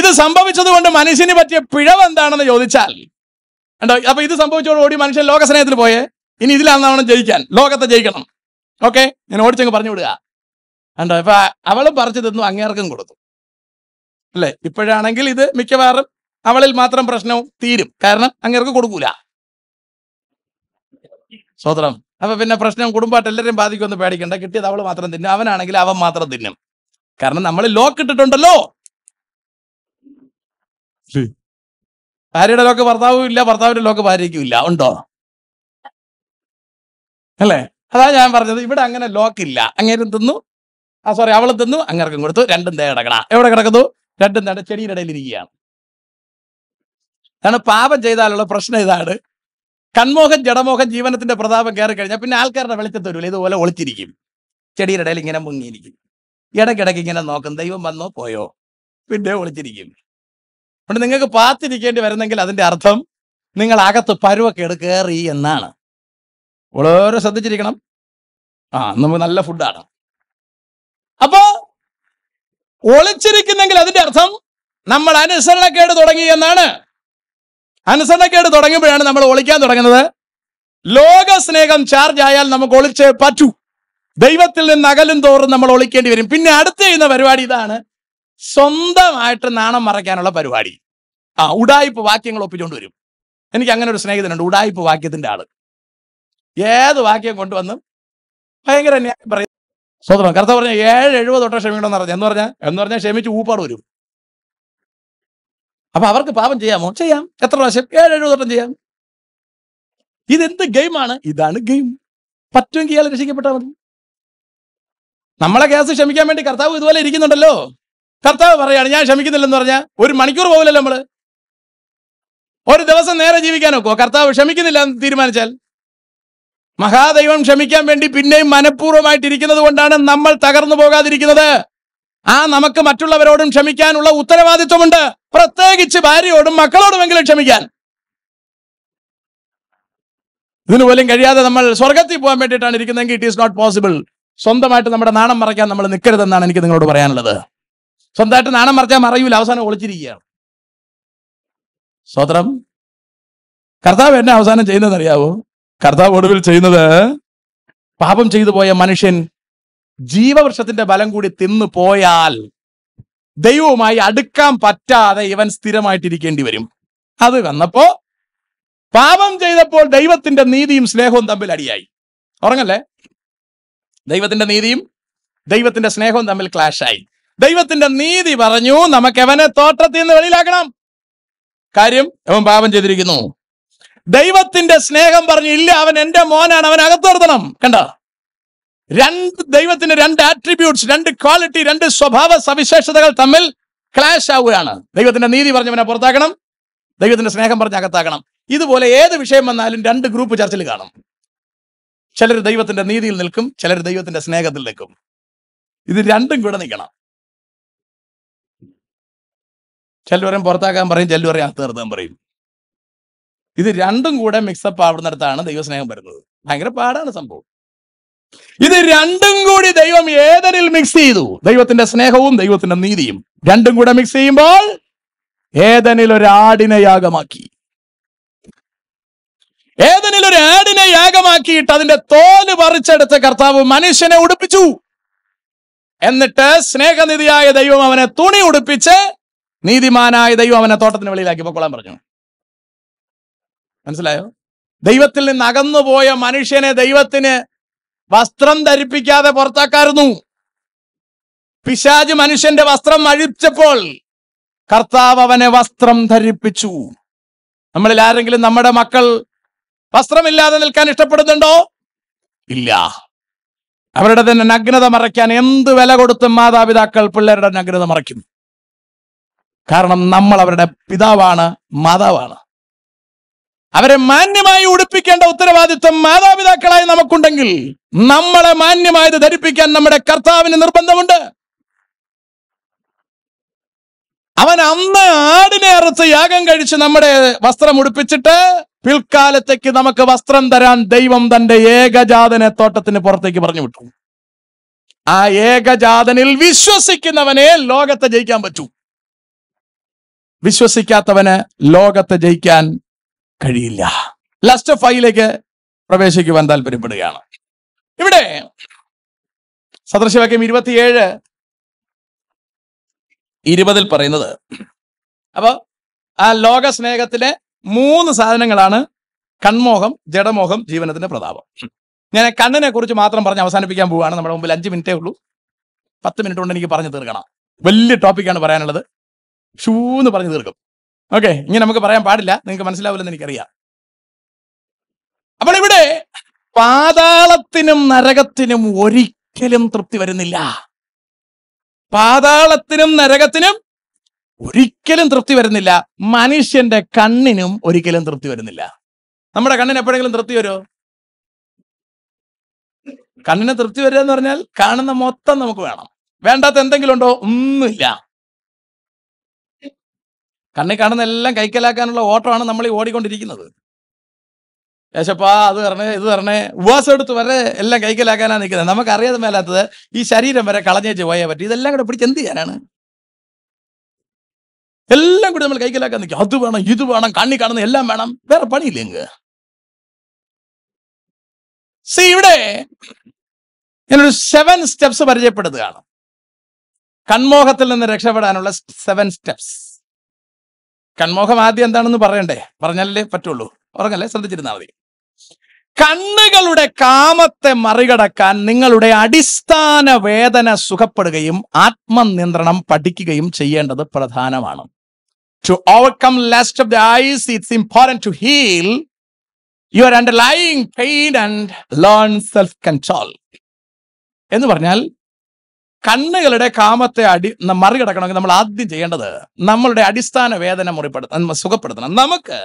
ഇത് സംഭവിച്ചതുകൊണ്ട് മനുഷ്യന് പറ്റിയ പിഴവ് എന്താണെന്ന് ചോദിച്ചാൽ ഉണ്ടോ അപ്പൊ ഇത് സംഭവിച്ചതോടുകൂടി മനുഷ്യൻ ലോകസ്നേഹത്തിൽ പോയേ ഇനി ഇതിലാണെന്നാണ് ജയിക്കാൻ ലോകത്തെ ജയിക്കണം ഓക്കെ ഞാൻ ഓടിച്ചങ്ങ് പറഞ്ഞു വിടുക ഉണ്ടോ ഇപ്പൊ അവളും പറിച്ചു തിന്നു അങ്ങേർക്കും കൊടുത്തു അല്ലേ ഇപ്പോഴാണെങ്കിൽ ഇത് മിക്കവാറും അവളിൽ മാത്രം പ്രശ്നവും തീരും കാരണം അങ്ങേർക്ക് കൊടുക്കൂല സ്വതന്ത്രം അപ്പൊ പിന്നെ പ്രശ്നം കുടുംബമായിട്ട് എല്ലാവരെയും ബാധിക്കുമെന്ന് പേടിക്കണ്ട കിട്ടിയത് അവൾ മാത്രം തിന്നും അവനാണെങ്കിൽ അവൻ മാത്രം തിന്നും കാരണം നമ്മൾ ലോക്ക് ഇട്ടിട്ടുണ്ടല്ലോ ഭാര്യയുടെ ലോക്ക് ഭർത്താവും ഇല്ല ഭർത്താവിന്റെ ലോക്ക് ഭാര്യയ്ക്കും ഇല്ല ഉണ്ടോ അല്ലേ അതാ ഞാൻ പറഞ്ഞത് ഇവിടെ അങ്ങനെ ലോക്കില്ല അങ്ങേരും തിന്നു ആ സോറി അവള് തിന്നു അങ്ങേർക്കും കൊടുത്തു രണ്ടും തേ കിടക്കണ എവിടെ കിടക്കുന്നു രണ്ടും തേട ചെടിയുടെ ഇടയിൽ ഇരിക്കുകയാണ് അതാണ് പാപം ചെയ്താലുള്ള പ്രശ്നം ഇതാണ് കൺമോഹൻ ജഡമോഹൻ ജീവനത്തിന്റെ പ്രതാപം കയറി കഴിഞ്ഞാൽ പിന്നെ ആൾക്കാരുടെ വെളിച്ചത്ത് വരില്ല ഇതുപോലെ ഒളിച്ചിരിക്കും ചെടിയുടെ ഇടയിൽ ഇങ്ങനെ മുങ്ങിയിരിക്കും ഇടയ്ക്കിടയ്ക്ക് ഇങ്ങനെ നോക്കും ദൈവം വന്നോ പോയോ പിന്നെ ഒളിച്ചിരിക്കും അതുകൊണ്ട് നിങ്ങൾക്ക് പാത്തിരിക്കേണ്ടി വരുന്നെങ്കിൽ അതിന്റെ അർത്ഥം നിങ്ങൾ അകത്ത് പരുവക്കേട് കയറി എന്നാണ് വളരെ ശ്രദ്ധിച്ചിരിക്കണം ആ നമുക്ക് നല്ല ഫുഡാണ് അപ്പോ ഒളിച്ചിരിക്കുന്നെങ്കിൽ അതിന്റെ അർത്ഥം നമ്മൾ അനുസരണക്കേട് തുടങ്ങി എന്നാണ് അനുസരണക്കേട് തുടങ്ങുമ്പോഴാണ് നമ്മൾ ഒളിക്കാൻ തുടങ്ങുന്നത് ലോക സ്നേഹം ചാർജ് ആയാൽ നമുക്ക് ഒളിച്ച് പറ്റൂ ദൈവത്തിൽ നിന്ന് അകലും തോറും നമ്മൾ ഒളിക്കേണ്ടി വരും പിന്നെ അടുത്ത ചെയ്യുന്ന പരിപാടി ഇതാണ് സ്വന്തമായിട്ട് നാണം മറയ്ക്കാനുള്ള പരിപാടി ആ ഉടായ്പ വാക്യങ്ങൾ ഒപ്പിച്ചുകൊണ്ട് വരും എനിക്ക് അങ്ങനെ ഒരു സ്നേഹിതനുണ്ട് ഉടായ്പ വാക്യത്തിന്റെ ആള് ഏത് വാക്യം കൊണ്ടുവന്നും ഭയങ്കര ന്യായം പറയും സ്വതന്ത്രം കറുത്ത പറഞ്ഞ ഏഴ് എഴുപത് തൊട്ട് ക്ഷമിക്കണമെന്ന് പറഞ്ഞു എന്ന് പറഞ്ഞാൽ എന്ന് പറഞ്ഞാൽ ക്ഷമിച്ച് ഊപ്പാട് വരും അപ്പൊ അവർക്ക് പാപം ചെയ്യാമോ ചെയ്യാം എത്ര പ്രാവശ്യം ഏഴ് എഴുപത് തൊട്ടം ചെയ്യാം ഇതെന്ത് ഗെയിമാണ് ഇതാണ് ഗെയിം പറ്റുമെങ്കിൽ ഇയാൾ രക്ഷിക്കപ്പെട്ടാൽ മതി നമ്മളെ കേസ് ക്ഷമിക്കാൻ വേണ്ടി കർത്താവ് ഇതുപോലെ ഇരിക്കുന്നുണ്ടല്ലോ കർത്താവ് പറയാണ് ഞാൻ ക്ഷമിക്കുന്നില്ലെന്ന് പറഞ്ഞാൽ ഒരു മണിക്കൂർ പോകില്ലല്ലോ നമ്മൾ ഒരു ദിവസം നേരെ ജീവിക്കാൻ നോക്കുമോ കർത്താവ് ക്ഷമിക്കുന്നില്ല എന്ന് തീരുമാനിച്ചാൽ മഹാദൈവം ക്ഷമിക്കാൻ വേണ്ടി പിന്നെയും മനഃപൂർവ്വമായിട്ടിരിക്കുന്നത് കൊണ്ടാണ് നമ്മൾ തകർന്നു പോകാതിരിക്കുന്നത് ആ നമുക്ക് മറ്റുള്ളവരോടും ക്ഷമിക്കാനുള്ള ഉത്തരവാദിത്വമുണ്ട് പ്രത്യേകിച്ച് ഭാര്യയോടും മക്കളോടുമെങ്കിലും ക്ഷമിക്കാൻ ഇതിനു പോലും കഴിയാതെ നമ്മൾ സ്വർഗത്തിൽ പോകാൻ വേണ്ടിയിട്ടാണ് ഇരിക്കുന്നതെങ്കിൽ ഇറ്റ് ഈസ് നോട്ട് പോസിബിൾ സ്വന്തമായിട്ട് നമ്മുടെ നാണം മറയ്ക്കാൻ നമ്മൾ നിൽക്കരുതെന്നാണ് എനിക്ക് നിങ്ങളോട് പറയാനുള്ളത് സ്വന്തമായിട്ട് നാണം മറിച്ചാൽ മറയൂല അവസാനം ഒളിച്ചിരിക്കുകയാണ് സ്വതന്ത്രം കർത്താവ് എന്നെ അവസാനം ചെയ്യുന്നത് അറിയാവോ കർത്താവ് ഒടുവിൽ ചെയ്യുന്നത് പാപം ചെയ്തു പോയ മനുഷ്യൻ ജീവവൃക്ഷത്തിന്റെ ബലം കൂടി തിന്നു പോയാൽ ദൈവവുമായി അടുക്കാൻ പറ്റാതെ ഇവൻ സ്ഥിരമായിട്ടിരിക്കേണ്ടി വരും അത് വന്നപ്പോ പാപം ചെയ്തപ്പോൾ ദൈവത്തിന്റെ നീതിയും സ്നേഹവും തമ്മിൽ അടിയായി ഉറങ്ങല്ലേ ദൈവത്തിന്റെ നീതിയും ദൈവത്തിന്റെ സ്നേഹവും തമ്മിൽ ക്ലാഷായി ദൈവത്തിന്റെ നീതി പറഞ്ഞു നമുക്ക് അവനെ തോട്ടത്തിൽ നിന്ന് വെളിയിലാക്കണം കാര്യം അവൻ പാപം ചെയ്തിരിക്കുന്നു ദൈവത്തിന്റെ സ്നേഹം പറഞ്ഞു ഇല്ല അവൻ എന്റെ മോനാണ് അവൻ അകത്തോർത്തണം കണ്ട രണ്ട് ദൈവത്തിന്റെ രണ്ട് ആട്രിബ്യൂട്ട്സ് രണ്ട് ക്വാളിറ്റി രണ്ട് സ്വഭാവ സവിശേഷതകൾ തമ്മിൽ ക്ലാഷ് ആവുകയാണ് ദൈവത്തിന്റെ നീതി പറഞ്ഞവനെ പുറത്താക്കണം ദൈവത്തിന്റെ സ്നേഹം പറഞ്ഞ് അകത്താക്കണം ഇതുപോലെ ഏത് വിഷയം വന്നാലും രണ്ട് ഗ്രൂപ്പ് ചർച്ചയിൽ കാണും ചിലർ ദൈവത്തിന്റെ നീതിയിൽ നിൽക്കും ചിലർ ദൈവത്തിന്റെ സ്നേഹത്തിൽ നിൽക്കും ഇത് രണ്ടും കൂടെ നിൽക്കണം ചിലവരും പുറത്താക്കാൻ പറയും ചിലവരെ അകത്ത് നിർത്താൻ പറയും ഇത് രണ്ടും കൂടെ മിക്സപ്പ് ആവുന്നിടത്താണ് ദൈവസ്നേഹം വരുന്നത് ഭയങ്കര പാടാണ് സംഭവം ഇത് രണ്ടും കൂടി ദൈവം ഏതനിൽ മിക്സ് ചെയ്തു ദൈവത്തിന്റെ സ്നേഹവും ദൈവത്തിന്റെ നീതിയും രണ്ടും കൂടെ മിക്സ് ചെയ്യുമ്പോൾ ഏതനിൽ ഒരു ആടിനെ യാഗമാക്കി ഏതനിൽ ഒരു ആടിനെ യാഗമാക്കിയിട്ട് അതിന്റെ തോല് പറിച്ചെടുത്ത കർത്താവ് മനുഷ്യനെ ഉടുപ്പിച്ചു എന്നിട്ട് സ്നേഹനിധിയായ ദൈവം അവനെ തുണി ഉടുപ്പിച്ച് നീതിമാനായ ദൈവം അവനെ തോട്ടത്തിന് വെളിയിലാക്കി പൊക്കോളാൻ പറഞ്ഞു മനസ്സിലായോ ദൈവത്തിൽ നിന്ന് അകന്നുപോയ മനുഷ്യനെ ദൈവത്തിന് വസ്ത്രം ധരിപ്പിക്കാതെ പുറത്താക്കാരുന്നു പിശാജ് മനുഷ്യന്റെ വസ്ത്രം അഴിച്ചപ്പോൾ കർത്താവ് അവനെ വസ്ത്രം ധരിപ്പിച്ചു നമ്മളിൽ ആരെങ്കിലും നമ്മുടെ മക്കൾ വസ്ത്രമില്ലാതെ നിൽക്കാൻ ഇഷ്ടപ്പെടുന്നുണ്ടോ ഇല്ല അവരുടെ തന്നെ നഗ്നത മറയ്ക്കാൻ എന്ത് വില കൊടുത്തും മാതാപിതാക്കൾ പിള്ളേരുടെ നഗ്നത മറയ്ക്കും കാരണം നമ്മൾ അവരുടെ പിതാവാണ് മാതാവാണ് അവരെ മാന്യമായി ഉടുപ്പിക്കേണ്ട ഉത്തരവാദിത്വം മാതാപിതാക്കളായി നമുക്കുണ്ടെങ്കിൽ നമ്മളെ മാന്യമായത് ധരിപ്പിക്കാൻ നമ്മുടെ കർത്താവിന് നിർബന്ധമുണ്ട് അവൻ അന്ന് ആടിനെ അറുത്ത് യാഗം കഴിച്ച് നമ്മുടെ വസ്ത്രം ഉടുപ്പിച്ചിട്ട് പിൽക്കാലത്തേക്ക് നമുക്ക് വസ്ത്രം തരാൻ ദൈവം തന്റെ ഏകജാതനെ തോട്ടത്തിന് പുറത്തേക്ക് പറഞ്ഞു വിട്ടു ആ ഏകജാതനിൽ വിശ്വസിക്കുന്നവനെ ലോകത്തെ ജയിക്കാൻ പറ്റൂ വിശ്വസിക്കാത്തവന് ലോകത്തെ ജയിക്കാൻ കഴിയില്ല ലാസ്റ്റ് ഫൈവിലേക്ക് പ്രവേശിക്കുവാൻ താല്പര്യപ്പെടുകയാണ് ഇവിടെ സദൃശവാക്യം ഇരുപത്തിയേഴ് ഇരുപതിൽ പറയുന്നത് അപ്പോൾ ആ ലോക സ്നേഹത്തിലെ മൂന്ന് സാധനങ്ങളാണ് കൺമോഹം ജഡമോഹം ജീവനത്തിന്റെ പ്രതാപം ഞാൻ കണ്ണിനെ കുറിച്ച് മാത്രം പറഞ്ഞ് അവസാനിപ്പിക്കാൻ പോവുകയാണ് നമ്മുടെ മുമ്പിൽ അഞ്ച് മിനിറ്റേ ഉള്ളൂ പത്ത് മിനിറ്റ് കൊണ്ട് എനിക്ക് പറഞ്ഞു തീർക്കണം വലിയ ടോപ്പിക്കാണ് പറയാനുള്ളത് ഷൂന്ന് എന്ന് തീർക്കും ഓക്കെ ഇങ്ങനെ നമുക്ക് പറയാൻ പാടില്ല നിങ്ങൾക്ക് മനസ്സിലാവില്ലെന്ന് എനിക്കറിയാം അപ്പോൾ ഇവിടെ പാതാളത്തിനും നരകത്തിനും ഒരിക്കലും തൃപ്തി വരുന്നില്ല പാതാളത്തിനും നരകത്തിനും ഒരിക്കലും തൃപ്തി വരുന്നില്ല മനുഷ്യന്റെ കണ്ണിനും ഒരിക്കലും തൃപ്തി വരുന്നില്ല നമ്മുടെ കണ്ണിന് എപ്പോഴെങ്കിലും തൃപ്തി വരുമോ കണ്ണിന് തൃപ്തി വരിക എന്ന് പറഞ്ഞാൽ കാണുന്ന മൊത്തം നമുക്ക് വേണം വേണ്ടാത്ത എന്തെങ്കിലും ഉണ്ടോ ഒന്നുമില്ല കണ്ണി കാണുന്ന എല്ലാം കൈക്കലാക്കാനുള്ള ഓട്ടമാണ് നമ്മൾ ഈ ഓടിക്കൊണ്ടിരിക്കുന്നത് യേശപ്പാ അത് തരണേ ഇത് തരണേ ഉപവാസം എടുത്ത് വരെ എല്ലാം കൈക്കലാക്കാനാണ് നിൽക്കുന്നത് നമുക്ക് അറിയാതെ മേലാത്തത് ഈ ശരീരം വരെ കളഞ്ഞേച്ച് പോയാൽ പറ്റും ഇതെല്ലാം കൂടെ പിടിച്ച് എന്ത് ചെയ്യാനാണ് എല്ലാം കൂടി നമ്മൾ കൈക്കലാക്കാൻ നിൽക്കും അത് വേണം ഇത് വേണം കണ്ണി കാണുന്ന എല്ലാം വേണം വേറെ പണിയില്ല എങ്ക് സി ഇവിടെ ഞാനൊരു സെവൻ സ്റ്റെപ്സ് പരിചയപ്പെടുത്തുകയാണ് കൺമോഹത്തിൽ നിന്ന് രക്ഷപ്പെടാനുള്ള സെവൻ സ്റ്റെപ്സ് കൺമോഹം ആദ്യം എന്താണെന്ന് പറയണ്ടേ പറഞ്ഞാലേ പറ്റുള്ളൂ ഉറങ്ങല്ലേ ശ്രദ്ധിച്ചിരുന്നാൽ മതി കണ്ണുകളുടെ കാമത്തെ മറികടക്കാൻ നിങ്ങളുടെ അടിസ്ഥാന വേദന സുഖപ്പെടുകയും ആത്മനിയന്ത്രണം പഠിക്കുകയും ചെയ്യേണ്ടത് പ്രധാനമാണ് to overcome lust of the eyes it's important to heal your lying pain and learn self control എന്ന് പറഞ്ഞാൽ കണ്ണുകളുടെ കാമത്തെ അടി മറികടക്കണമെങ്കിൽ നമ്മൾ ആദ്യം ചെയ്യേണ്ടത് നമ്മളുടെ അടിസ്ഥാന വേദന മുറിപ്പെടുത്ത സുഖപ്പെടുത്തണം നമുക്ക്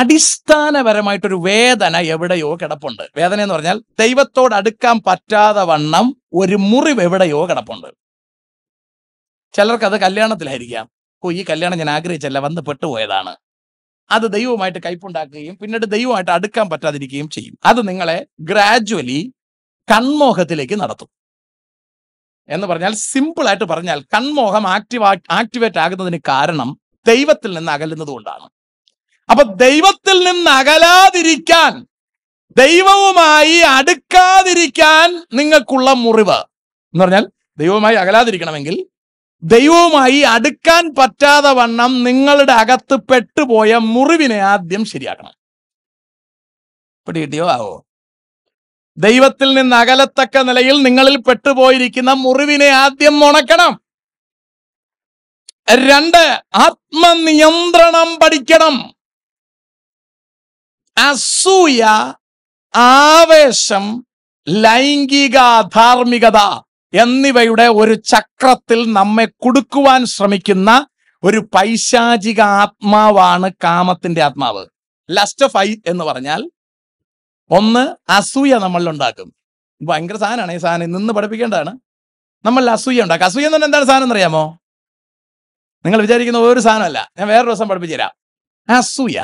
അടിസ്ഥാനപരമായിട്ടൊരു വേദന എവിടെയോ കിടപ്പുണ്ട് വേദന എന്ന് പറഞ്ഞാൽ ദൈവത്തോട് അടുക്കാൻ പറ്റാതെ വണ്ണം ഒരു മുറിവ് എവിടെയോ കിടപ്പുണ്ട് ചിലർക്ക് അത് കല്യാണത്തിലായിരിക്കാം ഓ ഈ കല്യാണം ഞാൻ ആഗ്രഹിച്ചല്ല വന്ന് പെട്ടുപോയതാണ് അത് ദൈവമായിട്ട് കൈപ്പുണ്ടാക്കുകയും പിന്നീട് ദൈവമായിട്ട് അടുക്കാൻ പറ്റാതിരിക്കുകയും ചെയ്യും അത് നിങ്ങളെ ഗ്രാജുവലി കൺമോഹത്തിലേക്ക് നടത്തും എന്ന് പറഞ്ഞാൽ സിമ്പിൾ ആയിട്ട് പറഞ്ഞാൽ കൺമോഹം ആക്ടിവാ ആക്ടിവേറ്റ് ആകുന്നതിന് കാരണം ദൈവത്തിൽ നിന്ന് അകലുന്നത് കൊണ്ടാണ് അപ്പൊ ദൈവത്തിൽ നിന്ന് അകലാതിരിക്കാൻ ദൈവവുമായി അടുക്കാതിരിക്കാൻ നിങ്ങൾക്കുള്ള മുറിവ് എന്ന് പറഞ്ഞാൽ ദൈവവുമായി അകലാതിരിക്കണമെങ്കിൽ ദൈവവുമായി അടുക്കാൻ പറ്റാതെ വണ്ണം നിങ്ങളുടെ അകത്ത് പെട്ടുപോയ മുറിവിനെ ആദ്യം ശരിയാക്കണം പിടി കിട്ടിയോ ആവോ ദൈവത്തിൽ നിന്ന് അകലത്തക്ക നിലയിൽ നിങ്ങളിൽ പെട്ടുപോയിരിക്കുന്ന മുറിവിനെ ആദ്യം ഉണക്കണം രണ്ട് ആത്മനിയന്ത്രണം പഠിക്കണം അസൂയ ആവേശം ലൈംഗിക ധാർമ്മികത എന്നിവയുടെ ഒരു ചക്രത്തിൽ നമ്മെ കുടുക്കുവാൻ ശ്രമിക്കുന്ന ഒരു പൈശാചിക ആത്മാവാണ് കാമത്തിന്റെ ആത്മാവ് ലസ്റ്റ് ഫൈ എന്ന് പറഞ്ഞാൽ ഒന്ന് അസൂയ നമ്മളിലുണ്ടാക്കും ഭയങ്കര സാധനമാണ് ഈ സാധനം നിന്ന് പഠിപ്പിക്കേണ്ടതാണ് നമ്മൾ അസൂയ ഉണ്ടാക്കുക അസൂയ എന്ന് എന്താണ് സാധനം എന്നറിയാമോ നിങ്ങൾ വിചാരിക്കുന്ന ഒരു സാധനമല്ല ഞാൻ വേറെ ദിവസം പഠിപ്പിച്ചു തരാം അസൂയ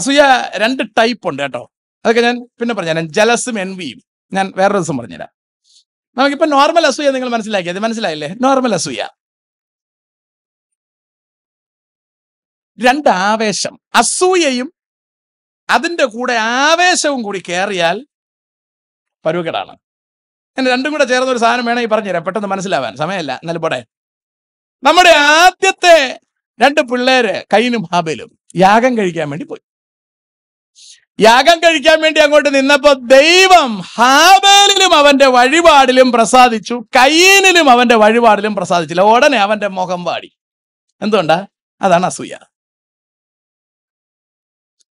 അസൂയ രണ്ട് ടൈപ്പ് ഉണ്ട് കേട്ടോ അതൊക്കെ ഞാൻ പിന്നെ പറഞ്ഞു തരാം ജലസും എൻവിയും ഞാൻ വേറെ ദിവസം പറഞ്ഞുതരാം നമുക്കിപ്പോ നോർമൽ അസൂയ നിങ്ങൾ മനസ്സിലാക്കിയത് മനസ്സിലായില്ലേ നോർമൽ അസൂയ രണ്ട് ആവേശം അസൂയയും അതിൻ്റെ കൂടെ ആവേശവും കൂടി കയറിയാൽ പരുവക്കേടാണ് അങ്ങനെ രണ്ടും കൂടെ ചേർന്ന ഒരു സാധനം വേണമെങ്കിൽ പറഞ്ഞുതരാം പെട്ടെന്ന് മനസ്സിലാവാൻ സമയമല്ല എന്നാലും പോടെ നമ്മുടെ ആദ്യത്തെ രണ്ട് പിള്ളേര് കൈനും ഹാബലും യാഗം കഴിക്കാൻ വേണ്ടി പോയി യാഗം കഴിക്കാൻ വേണ്ടി അങ്ങോട്ട് നിന്നപ്പോ ദൈവം ഹാബേലിലും അവന്റെ വഴിപാടിലും പ്രസാദിച്ചു കയ്യനിലും അവന്റെ വഴിപാടിലും പ്രസാദിച്ചില്ല ഉടനെ അവന്റെ മുഖം വാടി എന്തുകൊണ്ടാ അതാണ് അസൂയ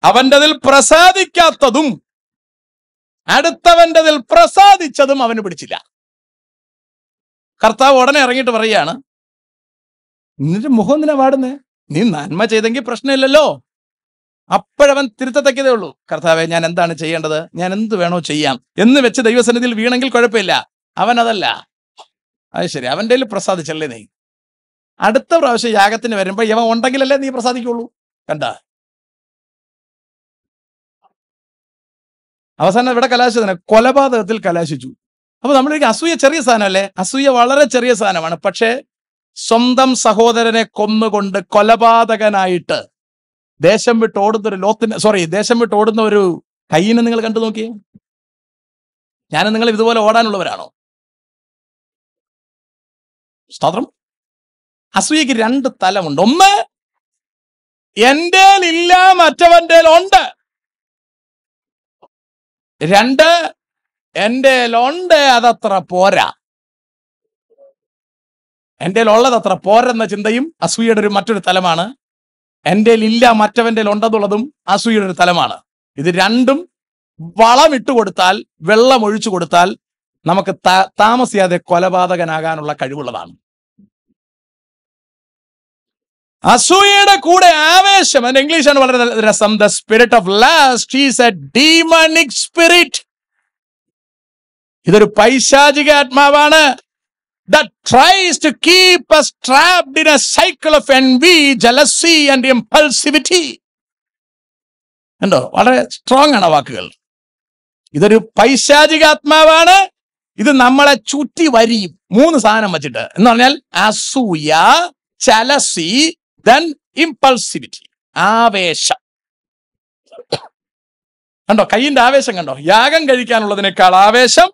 അവൻ്റെതിൽ പ്രസാദിക്കാത്തതും അടുത്തവൻ്റെതിൽ പ്രസാദിച്ചതും അവന് പിടിച്ചില്ല കർത്താവ് ഉടനെ ഇറങ്ങിയിട്ട് പറയാണ് നിന്റെ മുഖം എന്തിനാ പാടുന്നേ നീ നന്മ ചെയ്തെങ്കിൽ പ്രശ്നമില്ലല്ലോ അപ്പോഴവൻ തിരുത്തത്തക്കതേ ഉള്ളൂ കർത്താവെ ഞാൻ എന്താണ് ചെയ്യേണ്ടത് ഞാൻ എന്ത് വേണോ ചെയ്യാം എന്ന് വെച്ച് ദൈവസന്നിധിയിൽ വീണെങ്കിൽ കുഴപ്പമില്ല അവൻ അതല്ല അത് ശരി അവൻ്റെ പ്രസാദിച്ചല്ലേ നീ അടുത്ത പ്രാവശ്യം യാഗത്തിന് വരുമ്പോൾ ഇവ ഉണ്ടെങ്കിലല്ലേ നീ പ്രസാദിക്കുള്ളൂ കണ്ട അവസാനം ഇവിടെ കലാശിച്ചതിനെ കൊലപാതകത്തിൽ കലാശിച്ചു അപ്പൊ നമ്മളൊരു അസൂയ ചെറിയ സാധനമല്ലേ അസൂയ വളരെ ചെറിയ സാധനമാണ് പക്ഷേ സ്വന്തം സഹോദരനെ കൊന്നുകൊണ്ട് കൊലപാതകനായിട്ട് ദേശം വിട്ട് ഓടുന്ന ഒരു ലോത്തിനെ സോറി ദേശം വിട്ട് ഓടുന്ന ഒരു കയ്യിനെ നിങ്ങൾ കണ്ടു നോക്കിയേ ഞാൻ നിങ്ങൾ ഇതുപോലെ ഓടാനുള്ളവരാണോ സ്തോത്രം അസൂയക്ക് രണ്ട് തലമുണ്ട് ഒന്ന് എന്റെ ഇല്ല മറ്റവന്റെ ഉണ്ട് രണ്ട് എൻ്റെ ലോണ്ട് അതത്ര പോരാ എൻ്റെ ഉള്ളത് അത്ര പോരെന്ന ചിന്തയും അസൂയയുടെ ഒരു മറ്റൊരു തലമാണ് എൻ്റെ ഇല്ല മറ്റവൻ്റെ ഉണ്ടെന്നുള്ളതും അസൂയയുടെ ഒരു തലമാണ് ഇത് രണ്ടും വളം കൊടുത്താൽ വെള്ളം ഒഴിച്ചു കൊടുത്താൽ നമുക്ക് താമസിയാതെ കൊലപാതകനാകാനുള്ള കഴിവുള്ളതാണ് അസൂയയുടെ കൂടെ ആവേശം അതിന്റെ ഇംഗ്ലീഷാണ് വളരെ രസം the spirit of lust is a demonic spirit ഇതൊരു പൈശാചിക ആത്മാവാണ് that us trapped in a cycle of envy, jealousy, and impulsivity. വളരെ സ്ട്രോങ് ആണ് വാക്കുകൾ ഇതൊരു പൈശാചിക ആത്മാവാണ് ഇത് നമ്മളെ ചുറ്റി വരിയും മൂന്ന് സാധനം വെച്ചിട്ട് എന്ന് പറഞ്ഞാൽ അസൂയ ചലസി ദെൻ ഇമ്പൾസിവിറ്റി ആവേശം കണ്ടോ കൈയിന്റെ ആവേശം കണ്ടോ യാഗം കഴിക്കാനുള്ളതിനേക്കാൾ ആവേശം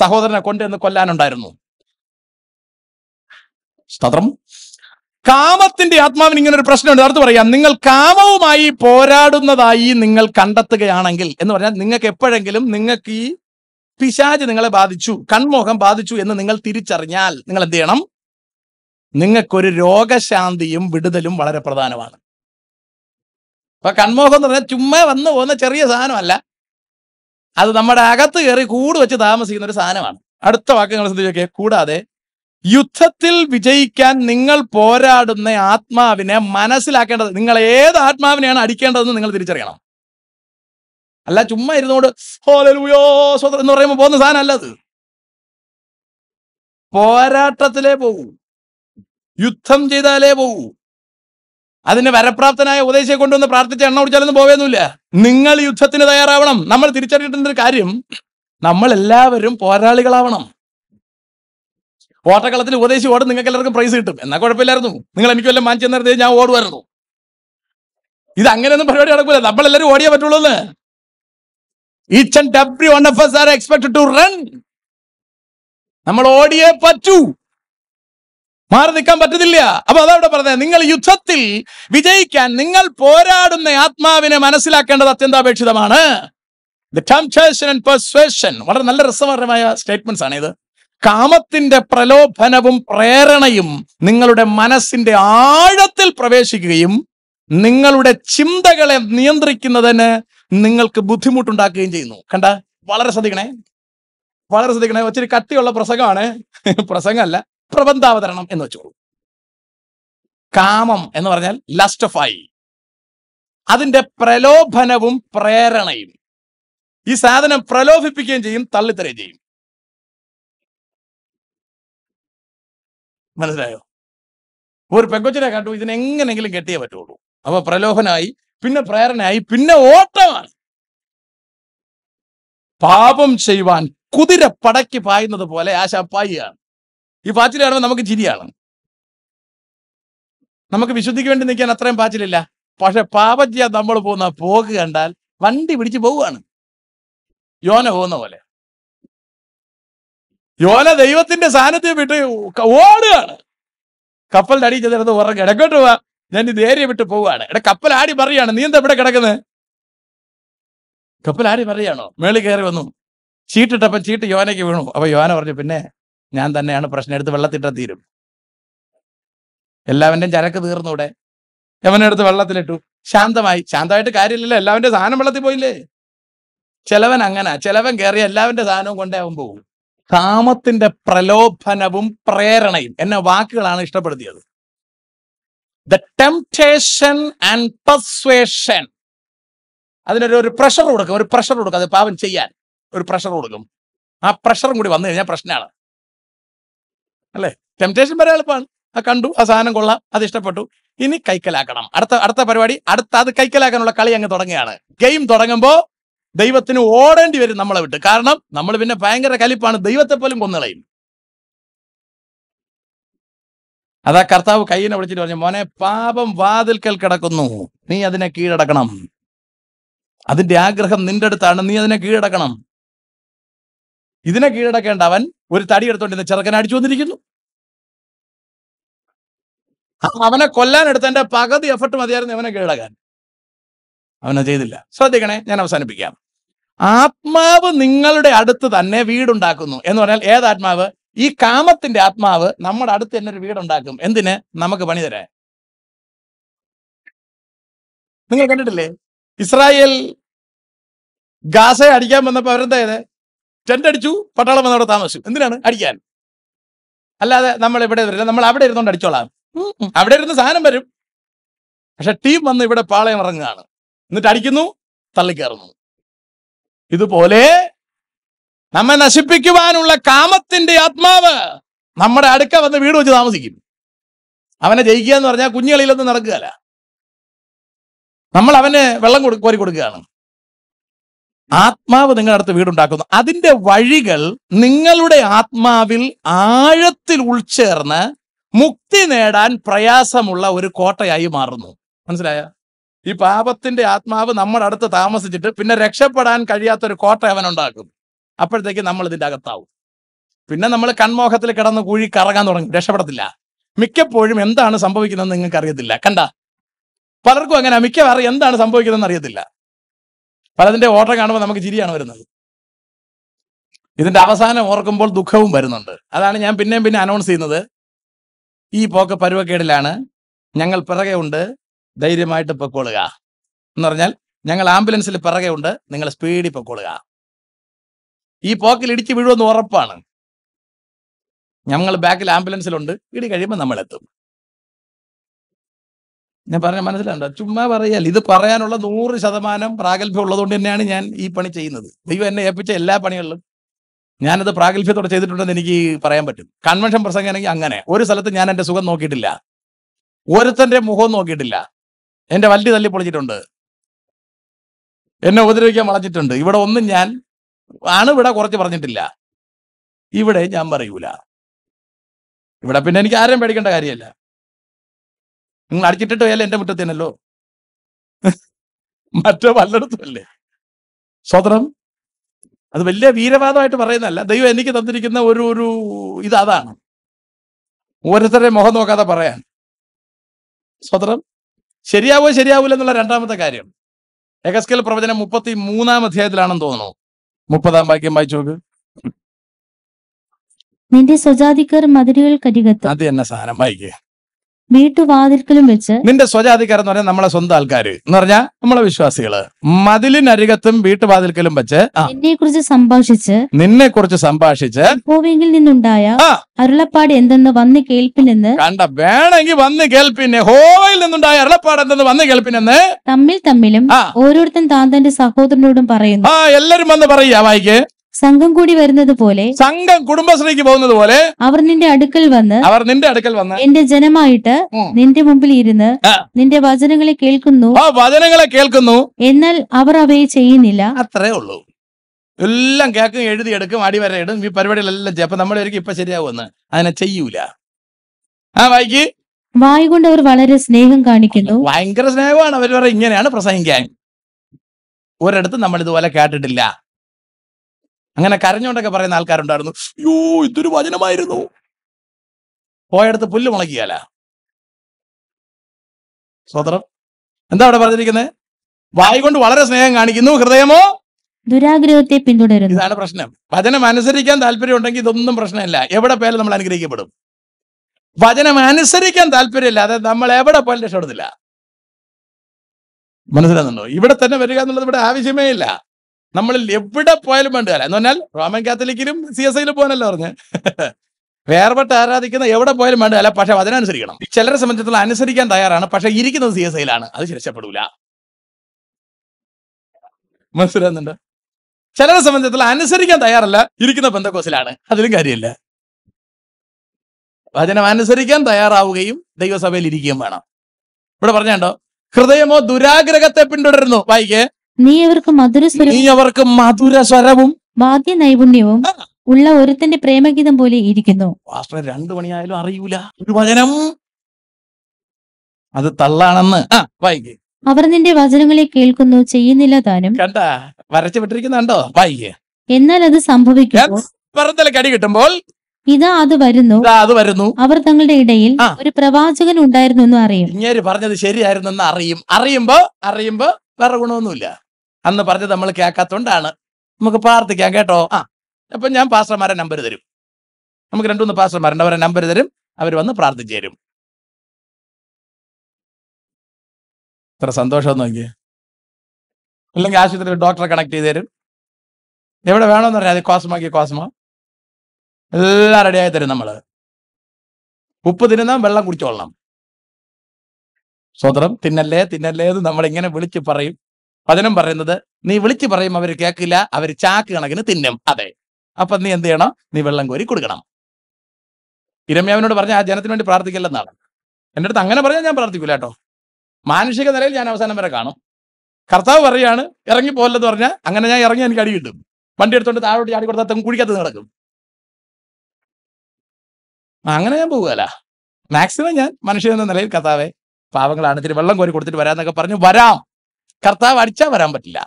സഹോദരനെ കൊണ്ടുവന്ന് കൊല്ലാനുണ്ടായിരുന്നു സ്തോത്രം കാമത്തിന്റെ ആത്മാവിന് ഇങ്ങനെ ഒരു പ്രശ്നമുണ്ട് അടുത്ത് പറയാം നിങ്ങൾ കാമവുമായി പോരാടുന്നതായി നിങ്ങൾ കണ്ടെത്തുകയാണെങ്കിൽ എന്ന് പറഞ്ഞാൽ നിങ്ങൾക്ക് എപ്പോഴെങ്കിലും നിങ്ങൾക്ക് ഈ പിശാജ് നിങ്ങളെ ബാധിച്ചു കൺമോഹം ബാധിച്ചു എന്ന് നിങ്ങൾ തിരിച്ചറിഞ്ഞാൽ നിങ്ങൾ എന്ത് ചെയ്യണം നിങ്ങൾക്കൊരു രോഗശാന്തിയും വിടുതലും വളരെ പ്രധാനമാണ് ഇപ്പൊ കൺമോഹം എന്ന് പറഞ്ഞാൽ ചുമ്മാ വന്ന് പോകുന്ന ചെറിയ സാധനമല്ല അത് നമ്മുടെ അകത്ത് കയറി കൂട് വെച്ച് താമസിക്കുന്ന ഒരു സാധനമാണ് അടുത്ത വാക്ക് നിങ്ങൾ ശ്രദ്ധിച്ചോക്കെ കൂടാതെ യുദ്ധത്തിൽ വിജയിക്കാൻ നിങ്ങൾ പോരാടുന്ന ആത്മാവിനെ മനസ്സിലാക്കേണ്ടത് നിങ്ങൾ ഏത് ആത്മാവിനെയാണ് അടിക്കേണ്ടതെന്ന് നിങ്ങൾ തിരിച്ചറിയണം അല്ല ചുമ്മാ ഇരുന്നോട് എന്ന് പറയുമ്പോൾ പോകുന്ന സാധനം അത് പോരാട്ടത്തിലേ പോകൂ യുദ്ധം ചെയ്താലേ പോകൂ അതിന് വരപ്രാപ്തനായ ഉപദേശിയെ കൊണ്ടുവന്ന് പ്രാർത്ഥിച്ച് എണ്ണ കുടിച്ചാലൊന്നും പോവേന്നുമില്ല നിങ്ങൾ യുദ്ധത്തിന് തയ്യാറാവണം നമ്മൾ തിരിച്ചറിയേണ്ട ഒരു കാര്യം നമ്മൾ എല്ലാവരും പോരാളികളാവണം ഓട്ടക്കളത്തിൽ ഉപദേശി ഓടും നിങ്ങൾക്ക് എല്ലാവർക്കും പ്രൈസ് കിട്ടും എന്നാ കുഴപ്പമില്ലായിരുന്നു നിങ്ങൾ എനിക്ക് വല്ല മാഞ്ചി നേരത്തെ ഞാൻ ഓടുമായിരുന്നു ഇത് അങ്ങനെയൊന്നും പരിപാടി നടക്കൂല നമ്മളെല്ലാവരും ഓടിയേ പറ്റുള്ളൂ എന്ന് each and every one of us to run നമ്മൾ ഓടിയേ പറ്റൂ മാറി നിൽക്കാൻ പറ്റത്തില്ല അപ്പൊ അതവിടെ പറഞ്ഞത് നിങ്ങൾ യുദ്ധത്തിൽ വിജയിക്കാൻ നിങ്ങൾ പോരാടുന്ന ആത്മാവിനെ മനസ്സിലാക്കേണ്ടത് അത്യന്താപേക്ഷിതമാണ് വളരെ നല്ല രസകരമായ സ്റ്റേറ്റ്മെന്റ്സ് ആണ് ഇത് കാമത്തിന്റെ പ്രലോഭനവും പ്രേരണയും നിങ്ങളുടെ മനസ്സിന്റെ ആഴത്തിൽ പ്രവേശിക്കുകയും നിങ്ങളുടെ ചിന്തകളെ നിയന്ത്രിക്കുന്നതിന് നിങ്ങൾക്ക് ബുദ്ധിമുട്ടുണ്ടാക്കുകയും ചെയ്യുന്നു കണ്ട വളരെ ശ്രദ്ധിക്കണേ വളരെ ശ്രദ്ധിക്കണേ ഒത്തിരി കട്ടിയുള്ള പ്രസംഗമാണ് പ്രസംഗമല്ല പ്രബന്ധാവതരണം എന്ന് വെച്ചോളൂ കാമം എന്ന് പറഞ്ഞാൽ ലസ്റ്റ് ഓഫ് ഐ അതിന്റെ പ്രലോഭനവും പ്രേരണയും ഈ സാധനം പ്രലോഭിപ്പിക്കുകയും ചെയ്യും തള്ളിത്തരുകയും ചെയ്യും മനസ്സിലായോ ഒരു പെങ്കൊച്ചിനെ കണ്ടു ഇതിനെങ്ങനെങ്കിലും കെട്ടിയേ പറ്റുള്ളൂ അപ്പൊ പ്രലോഭനായി പിന്നെ പ്രേരണയായി പിന്നെ ഓട്ടമാണ് പാപം ചെയ്യുവാൻ കുതിര പടക്കി പായുന്നത് പോലെ ആശാപ്പായിയാണ് ഈ പാച്ചിൽ കാണുമ്പോൾ നമുക്ക് ചിരിയാണ് നമുക്ക് വിശുദ്ധിക്ക് വേണ്ടി നിൽക്കാൻ അത്രയും പാച്ചിലില്ല പക്ഷെ പാപജ്യ നമ്മൾ പോകുന്ന പോക്ക് കണ്ടാൽ വണ്ടി പിടിച്ച് പോവുകയാണ് യോന പോകുന്ന പോലെ യോന ദൈവത്തിന്റെ സാന്നിധ്യം വിട്ട് ഓടുകയാണ് കപ്പലിന്റെ അടി ചെന്നിടത്ത് ഉറങ്ങി ഇടക്കോട്ട് പോവാ ഞാൻ ഇത് ഏരിയ വിട്ട് പോവുകയാണ് എടാ കപ്പൽ ആടി പറയാണ് നീ എന്താ ഇവിടെ കിടക്കുന്നത് കപ്പൽ ആടി പറയാണോ മേളിൽ കയറി വന്നു ചീട്ടിട്ടപ്പം ചീട്ട് യോനയ്ക്ക് വീണു അപ്പൊ യോന പറഞ്ഞു പിന്നെ ഞാൻ തന്നെയാണ് പ്രശ്നം എടുത്ത് വെള്ളത്തിട്ട തീരും എല്ലാവൻ്റെയും ചരക്ക് തീർന്നൂടെ യവനെടുത്ത് വെള്ളത്തിലിട്ടു ശാന്തമായി ശാന്തമായിട്ട് കാര്യമില്ലല്ലോ എല്ലാവൻ്റെ സാധനം വെള്ളത്തിൽ പോയില്ലേ ചിലവൻ അങ്ങനെ ചിലവൻ കയറി എല്ലാവൻ്റെ സാധനവും കൊണ്ടേ അവൻ പോകും കാമത്തിന്റെ പ്രലോഭനവും പ്രേരണയും എന്നെ വാക്കുകളാണ് ഇഷ്ടപ്പെടുത്തിയത് ദ ടെംപ്റ്റേഷൻ ആൻഡ് പെർസ്വേഷൻ അതിനൊരു ഒരു പ്രഷർ കൊടുക്കും ഒരു പ്രഷർ കൊടുക്കും അത് പാവം ചെയ്യാൻ ഒരു പ്രഷർ കൊടുക്കും ആ പ്രഷറും കൂടി വന്നു കഴിഞ്ഞാൽ പ്രശ്നമാണ് അല്ലേ ടെംപ്റ്റേഷൻ വരെ എളുപ്പമാണ് ആ കണ്ടു ആ സാധനം കൊള്ളാം അത് ഇഷ്ടപ്പെട്ടു ഇനി കൈക്കലാക്കണം അടുത്ത അടുത്ത പരിപാടി അടുത്ത അത് കൈക്കലാക്കാനുള്ള കളി അങ്ങ് തുടങ്ങുകയാണ് ഗെയിം തുടങ്ങുമ്പോൾ ദൈവത്തിന് ഓടേണ്ടി വരും നമ്മളെ വിട്ട് കാരണം നമ്മൾ പിന്നെ ഭയങ്കര കലിപ്പാണ് ദൈവത്തെ പോലും കൊന്നളയും അതാ കർത്താവ് കയ്യിനെ വിളിച്ചിട്ട് പറഞ്ഞു മോനെ പാപം വാതിൽക്കൽ കിടക്കുന്നു നീ അതിനെ കീഴടക്കണം അതിന്റെ ആഗ്രഹം നിന്റെ അടുത്താണ് നീ അതിനെ കീഴടക്കണം ഇതിനെ കീഴടക്കേണ്ട അവൻ ഒരു തടി എടുത്തോണ്ടിരുന്ന ചെറുക്കനെ അടിച്ചു വന്നിരിക്കുന്നു അവനെ കൊല്ലാൻ എടുത്തതിന്റെ പകുതി എഫർട്ട് മതിയായിരുന്നു അവനെ കീഴടക്കാൻ അവനെ ചെയ്തില്ല ശ്രദ്ധിക്കണേ ഞാൻ അവസാനിപ്പിക്കാം ആത്മാവ് നിങ്ങളുടെ അടുത്ത് തന്നെ വീടുണ്ടാക്കുന്നു എന്ന് പറഞ്ഞാൽ ഏത് ആത്മാവ് ഈ കാമത്തിന്റെ ആത്മാവ് നമ്മുടെ അടുത്ത് തന്നെ ഒരു വീടുണ്ടാക്കും എന്തിന് നമുക്ക് പണി തരാൻ നിങ്ങൾ കണ്ടിട്ടില്ലേ ഇസ്രായേൽ ഗാസയെ അടിക്കാൻ വന്നപ്പോൾ അവരെന്താ ചെയ്തേ ടെന്റ് അടിച്ചു പട്ടാളം വന്നവിടെ താമസിച്ചു എന്തിനാണ് അടിക്കാൻ അല്ലാതെ നമ്മൾ ഇവിടെ വരില്ല നമ്മൾ അവിടെ ഇരുന്നുകൊണ്ട് അടിച്ചോളാം അവിടെ ഇരുന്ന് സാധനം വരും പക്ഷെ ടീം വന്ന് ഇവിടെ പാളയം ഇറങ്ങുകയാണ് എന്നിട്ട് അടിക്കുന്നു തള്ളിക്കയറുന്നു ഇതുപോലെ നമ്മെ നശിപ്പിക്കുവാനുള്ള കാമത്തിന്റെ ആത്മാവ് നമ്മുടെ അടുക്ക വന്ന് വീട് വെച്ച് താമസിക്കും അവനെ ജയിക്കുക എന്ന് പറഞ്ഞാൽ കുഞ്ഞുകളിയിലൊന്നും നടക്കുകയല്ല നമ്മൾ അവന് വെള്ളം കൊടു കോരി കൊടുക്കുകയാണ് ആത്മാവ് നിങ്ങളുടെ അടുത്ത് വീടുണ്ടാക്കുന്നു അതിന്റെ വഴികൾ നിങ്ങളുടെ ആത്മാവിൽ ആഴത്തിൽ ഉൾച്ചേർന്ന് മുക്തി നേടാൻ പ്രയാസമുള്ള ഒരു കോട്ടയായി മാറുന്നു മനസ്സിലായ ഈ പാപത്തിന്റെ ആത്മാവ് നമ്മുടെ അടുത്ത് താമസിച്ചിട്ട് പിന്നെ രക്ഷപ്പെടാൻ കഴിയാത്ത ഒരു കോട്ട അവൻ ഉണ്ടാക്കും അപ്പോഴത്തേക്ക് നമ്മൾ ഇതിന്റെ അകത്താവും പിന്നെ നമ്മൾ കൺമോഹത്തിൽ കിടന്ന് കൂഴി കറങ്ങാൻ തുടങ്ങും രക്ഷപ്പെടത്തില്ല മിക്കപ്പോഴും എന്താണ് സംഭവിക്കുന്നതെന്ന് നിങ്ങൾക്ക് അറിയത്തില്ല കണ്ട പലർക്കും അങ്ങനെ മിക്കവാറും എന്താണ് സംഭവിക്കുന്നതെന്ന് അറിയത്തില്ല പലതിന്റെ ഓട്ടം കാണുമ്പോൾ നമുക്ക് ചിരിയാണ് വരുന്നത് ഇതിന്റെ അവസാനം ഓർക്കുമ്പോൾ ദുഃഖവും വരുന്നുണ്ട് അതാണ് ഞാൻ പിന്നെയും പിന്നെ അനൗൺസ് ചെയ്യുന്നത് ഈ പോക്ക് പരുവക്കേടിലാണ് ഞങ്ങൾ പിറകെ ഉണ്ട് ധൈര്യമായിട്ട് പൊക്കോളുക എന്ന് പറഞ്ഞാൽ ഞങ്ങൾ ആംബുലൻസിൽ പിറകെ ഉണ്ട് നിങ്ങൾ സ്പീഡിൽ പൊക്കോളുക ഈ പോക്കിൽ ഇടിച്ച് വീഴുമെന്ന് ഉറപ്പാണ് ഞങ്ങൾ ബാക്കിൽ ആംബുലൻസിലുണ്ട് ഇടി കഴിയുമ്പോൾ നമ്മൾ എത്തും ഞാൻ പറഞ്ഞ മനസ്സിലാണ്ടോ ചുമ്മാ പറയാൽ ഇത് പറയാനുള്ള നൂറ് ശതമാനം പ്രാഗൽഭ്യം ഉള്ളതുകൊണ്ട് തന്നെയാണ് ഞാൻ ഈ പണി ചെയ്യുന്നത് ദൈവം എന്നെ ഏൽപ്പിച്ച എല്ലാ പണികളിലും ഞാനത് പ്രാഗൽഭ്യത്തോടെ ചെയ്തിട്ടുണ്ടെന്ന് എനിക്ക് പറയാൻ പറ്റും കൺവെൻഷൻ പ്രസംഗമാണെങ്കിൽ അങ്ങനെ ഒരു സ്ഥലത്ത് ഞാൻ എൻ്റെ സുഖം നോക്കിയിട്ടില്ല ഒരുത്തൻ്റെ മുഖം നോക്കിയിട്ടില്ല എൻ്റെ വല്ലി തല്ലി പൊളിച്ചിട്ടുണ്ട് എന്നെ ഉപദ്രവിക്കാൻ വളഞ്ഞിട്ടുണ്ട് ഇവിടെ ഒന്നും ഞാൻ ആണ് ഇവിടെ കുറച്ച് പറഞ്ഞിട്ടില്ല ഇവിടെ ഞാൻ പറയൂല ഇവിടെ പിന്നെ എനിക്ക് ആരെയും പേടിക്കേണ്ട കാര്യമല്ല നിങ്ങൾ അടിച്ചിട്ടിട്ട് പോയാലും എൻ്റെ മുറ്റത്തിനല്ലോ മറ്റോ അല്ലേ സ്വതന്ത്രം അത് വലിയ വീരവാദമായിട്ട് പറയുന്നതല്ല ദൈവം എനിക്ക് തന്നിരിക്കുന്ന ഒരു ഒരു ഇത് അതാണ് ഓരോരുത്തരുടെ മുഖം നോക്കാതെ പറയാൻ സ്വതന്ത്രം ശരിയാവോ ശരിയാവില്ല എന്നുള്ള രണ്ടാമത്തെ കാര്യം എഗസ്കൽ പ്രവചനം മുപ്പത്തി മൂന്നാം അധ്യായത്തിലാണെന്ന് തോന്നുന്നു മുപ്പതാം വാക്യം നോക്ക് നിന്റെ സ്വജാതിക്കാർ മധുരകൾ കരികത്ത് അത് തന്നെ സാധനം വായിക്കുക വീട്ടുവാതിൽക്കലും വെച്ച് നിന്റെ സ്വജാതിക്കാർ എന്ന് പറഞ്ഞാൽ നമ്മളെ സ്വന്തം ആൾക്കാര് എന്ന് പറഞ്ഞാ നമ്മളെ വിശ്വാസികള് മതിലിനരികത്തും വീട്ടുവാതിൽക്കലും വെച്ച് എന്നെ കുറിച്ച് സംഭാഷിച്ച് നിന്നെ കുറിച്ച് സംഭാഷിച്ച് ഭൂമിയിൽ നിന്നുണ്ടായ അരുളപ്പാട് എന്തെന്ന് വന്ന് കേൾപ്പിനെന്ന് കണ്ട വേണമെങ്കിൽ വന്ന് കേൾപ്പിനെ ഹോവയിൽ നിന്നുണ്ടായ അരുളപ്പാട് എന്തെന്ന് വന്ന് കേൾപ്പിനെന്ന് തമ്മിൽ തമ്മിലും ഓരോരുത്തരും താൻ തന്റെ സഹോദരനോടും പറയുന്നു ആ എല്ലാരും വന്ന് പറയാ വായിക്കേ സംഘം കൂടി വരുന്നത് പോലെ സംഘം കുടുംബശ്രീക്ക് പോകുന്നത് പോലെ അവർ നിന്റെ അടുക്കൽ വന്ന് അവർ നിന്റെ അടുക്കൽ വന്ന് എന്റെ ജനമായിട്ട് നിന്റെ മുമ്പിൽ ഇരുന്ന് നിന്റെ വചനങ്ങളെ കേൾക്കുന്നു വചനങ്ങളെ കേൾക്കുന്നു എന്നാൽ അവർ അവയെ ചെയ്യുന്നില്ല അത്രേ ഉള്ളൂ എല്ലാം കേൾക്കും എഴുതിയെടുക്കും അടിവരയിടും ഈ പരിപാടികളെല്ലാം ചെയ്യും അപ്പൊ നമ്മുടെ ഇപ്പൊ ശരിയാവുമെന്ന് അതിനെ ചെയ്യൂല ആ വായിക്ക് വായി കൊണ്ട് അവർ വളരെ സ്നേഹം കാണിക്കുന്നു ഭയങ്കര സ്നേഹമാണ് അവർ ഇങ്ങനെയാണ് പ്രസംഗിക്കാൻ ഒരിടത്ത് നമ്മൾ ഇതുപോലെ കേട്ടിട്ടില്ല അങ്ങനെ കരഞ്ഞുകൊണ്ടൊക്കെ പറയുന്ന ആൾക്കാരുണ്ടായിരുന്നു യോ ഇതൊരു വചനമായിരുന്നു പോയടുത്ത് പുല്ല് മുളയ്ക്കുകയല്ല സ്വതന്ത്രം എന്താ അവിടെ പറഞ്ഞിരിക്കുന്നത് വായി കൊണ്ട് വളരെ സ്നേഹം കാണിക്കുന്നു ഹൃദയമോ ദുരാഗ്രഹത്തെ പിന്തുടരുന്നു ഇതാണ് പ്രശ്നം വചനം അനുസരിക്കാൻ താല്പര്യം ഉണ്ടെങ്കിൽ ഇതൊന്നും പ്രശ്നമില്ല എവിടെ പോയാലും നമ്മൾ അനുഗ്രഹിക്കപ്പെടും വചനം അനുസരിക്കാൻ അതായത് നമ്മൾ എവിടെ പോയാലും രക്ഷപ്പെടുന്നില്ല മനസ്സിലാകുന്നുണ്ടോ ഇവിടെ തന്നെ വരിക എന്നുള്ളത് ഇവിടെ ആവശ്യമേ ഇല്ല നമ്മളിൽ എവിടെ പോയാലും വേണ്ട കാലം എന്ന് പറഞ്ഞാൽ റോമൻ കാത്തലിക്കിലും സി എസ് ഐയിലും പോകാനല്ലോ പറഞ്ഞ് വേർപെട്ട് ആരാധിക്കുന്ന എവിടെ പോയാലും വേണ്ട അല്ല പക്ഷെ അതിനനുസരിക്കണം ചിലരെ സംബന്ധിച്ചിടത്തോളം അനുസരിക്കാൻ തയ്യാറാണ് പക്ഷെ ഇരിക്കുന്നത് സി എസ് ഐയിലാണ് അത് രക്ഷപ്പെടൂല മനസ്സിലാകുന്നുണ്ട് ചിലരെ സംബന്ധിച്ചിടത്തോളം അനുസരിക്കാൻ തയ്യാറല്ല ഇരിക്കുന്ന ബന്ധക്കോസിലാണ് അതിലും കാര്യമില്ല വചനം അനുസരിക്കാൻ തയ്യാറാവുകയും ദൈവസഭയിൽ ഇരിക്കുകയും വേണം ഇവിടെ പറഞ്ഞോ ഹൃദയമോ ദുരാഗ്രഹത്തെ പിന്തുടരുന്നു വായിക്കേ നീ അവർക്ക് മധുര നീ അവർക്ക് മധുര സ്വരവും വാദ്യ നൈപുണ്യവും ഉള്ള ഒരുത്തന്റെ പ്രേമഗീതം പോലെ ഇരിക്കുന്നു രണ്ടു മണിയായാലും അറിയൂല ഒരു വചനം അത് തള്ളാണെന്ന് അവർ നിന്റെ വചനങ്ങളെ കേൾക്കുന്നു ചെയ്യുന്നില്ല താനും കണ്ട വരച്ചു വിട്ടിരിക്കുന്നുണ്ടോ വായിക്കേ എന്നാൽ അത് സംഭവിക്കുമ്പോൾ കടി കിട്ടുമ്പോൾ ഇതാ അത് വരുന്നു ഇതാ അത് വരുന്നു അവർ തങ്ങളുടെ ഇടയിൽ ഒരു പ്രവാചകൻ ഉണ്ടായിരുന്നു എന്ന് അറിയും പറഞ്ഞത് ശരിയായിരുന്നു അറിയും അറിയുമ്പോ അറിയുമ്പോ വേറെ ഗുണമൊന്നുമില്ല അന്ന് പറഞ്ഞത് നമ്മൾ കേൾക്കാത്തോണ്ടാണ് നമുക്ക് പ്രാർത്ഥിക്കാം കേട്ടോ ആ അപ്പൊ ഞാൻ പാസ്റ്റർമാരെ നമ്പർ തരും നമുക്ക് രണ്ടു മൂന്ന് പാസ്റ്റർമാരുണ്ട് അവരെ നമ്പർ തരും അവർ വന്ന് പ്രാർത്ഥിച്ചു തരും ഇത്ര സന്തോഷം നോക്കിയേ അല്ലെങ്കിൽ ആശുപത്രിയിൽ ഡോക്ടറെ കണക്ട് ചെയ്ത് തരും എവിടെ വേണമെന്ന് പറഞ്ഞാൽ അത് കോസ്മോക്ക് കോസ്മോ എല്ലാം റെഡിയായി തരും നമ്മൾ ഉപ്പ് തിന്നാൻ വെള്ളം കുടിച്ചോളണം സ്വതന്ത്രം തിന്നല്ലേ തിന്നല്ലേ എന്ന് നമ്മളിങ്ങനെ വിളിച്ച് പറയും വചനം പറയുന്നത് നീ വിളിച്ചു പറയും അവർ കേൾക്കില്ല അവർ ചാക്ക് കണക്കിന് തിന്നും അതെ അപ്പൊ നീ എന്ത് ചെയ്യണം നീ വെള്ളം കോരി കൊടുക്കണം ഇരമ്യാവിനോട് പറഞ്ഞ ആ ജനത്തിന് വേണ്ടി പ്രാർത്ഥിക്കില്ലെന്നാണ് എൻ്റെ അടുത്ത് അങ്ങനെ പറഞ്ഞാൽ ഞാൻ പ്രാർത്ഥിക്കില്ല കേട്ടോ മാനുഷിക നിലയിൽ ഞാൻ അവസാനം വരെ കാണും കർത്താവ് പറയാണ് ഇറങ്ങി പോകല്ലെന്ന് പറഞ്ഞാൽ അങ്ങനെ ഞാൻ ഇറങ്ങി എനിക്ക് അടി കിട്ടും വണ്ടി എടുത്തോണ്ട് താഴോട്ട് ചാടി കൊടുത്താൽ തെങ്ങ് കുഴിക്കത്ത് നടക്കും അങ്ങനെ ഞാൻ പോകുകയല്ല മാക്സിമം ഞാൻ മനുഷ്യൻ എന്ന നിലയിൽ കർത്താവെ പാവങ്ങളാണ് ഇത്തിരി വെള്ളം കോരി കൊടുത്തിട്ട് വരാന്നൊക്കെ പറഞ്ഞു വരാം കർത്താവ് അടിച്ചാൽ വരാൻ പറ്റില്ല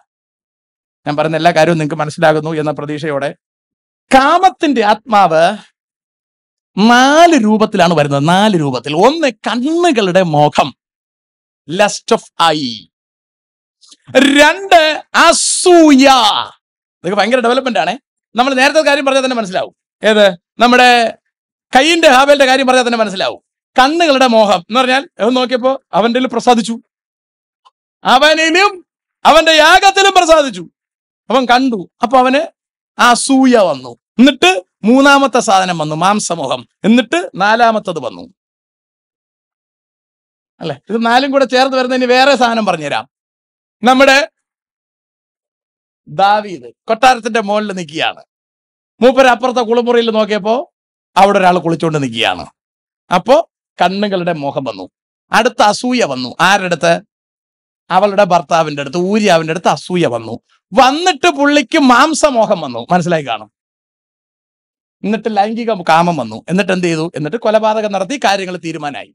ഞാൻ പറയുന്ന എല്ലാ കാര്യവും നിങ്ങൾക്ക് മനസ്സിലാകുന്നു എന്ന പ്രതീക്ഷയോടെ കാമത്തിന്റെ ആത്മാവ് നാല് രൂപത്തിലാണ് വരുന്നത് നാല് രൂപത്തിൽ ഒന്ന് കണ്ണുകളുടെ മോഹം ലസ്റ്റ് ഓഫ് ഐ രണ്ട് അസൂയ ഇതൊക്കെ ഭയങ്കര ഡെവലപ്മെന്റ് ആണ് നമ്മൾ നേരത്തെ കാര്യം പറഞ്ഞാൽ തന്നെ മനസ്സിലാവും ഏത് നമ്മുടെ കൈയിന്റെ ഹാബേലിന്റെ കാര്യം പറഞ്ഞാൽ തന്നെ മനസ്സിലാവും കണ്ണുകളുടെ മോഹം എന്ന് പറഞ്ഞാൽ നോക്കിയപ്പോൾ അവൻ്റെ പ്രസാദിച്ചു അവനിലും അവന്റെ യാഗത്തിലും പ്രസാദിച്ചു അവൻ കണ്ടു അപ്പൊ അവന് ആ സൂയ വന്നു എന്നിട്ട് മൂന്നാമത്തെ സാധനം വന്നു മാംസമോഹം എന്നിട്ട് നാലാമത്തത് വന്നു അല്ലെ ഇത് നാലും കൂടെ ചേർന്ന് വരുന്നതിന് വേറെ സാധനം പറഞ്ഞുതരാം നമ്മുടെ ദാവീദ് കൊട്ടാരത്തിന്റെ മുകളിൽ നിൽക്കുകയാണ് മൂപ്പര് അപ്പുറത്തെ കുളിമുറിയിൽ നോക്കിയപ്പോ അവിടെ ഒരാൾ കുളിച്ചുകൊണ്ട് നിൽക്കുകയാണ് അപ്പോ കണ്ണുകളുടെ മോഹം വന്നു അടുത്ത അസൂയ വന്നു ആരുടെ അടുത്ത് അവളുടെ ഭർത്താവിന്റെ അടുത്ത് ഊര്യാവിന്റെ അടുത്ത് അസൂയ വന്നു വന്നിട്ട് പുള്ളിക്ക് മാംസമോഹം വന്നു മനസ്സിലായി കാണും എന്നിട്ട് ലൈംഗിക കാമം വന്നു എന്നിട്ട് എന്ത് ചെയ്തു എന്നിട്ട് കൊലപാതകം നടത്തി കാര്യങ്ങൾ തീരുമാനമായി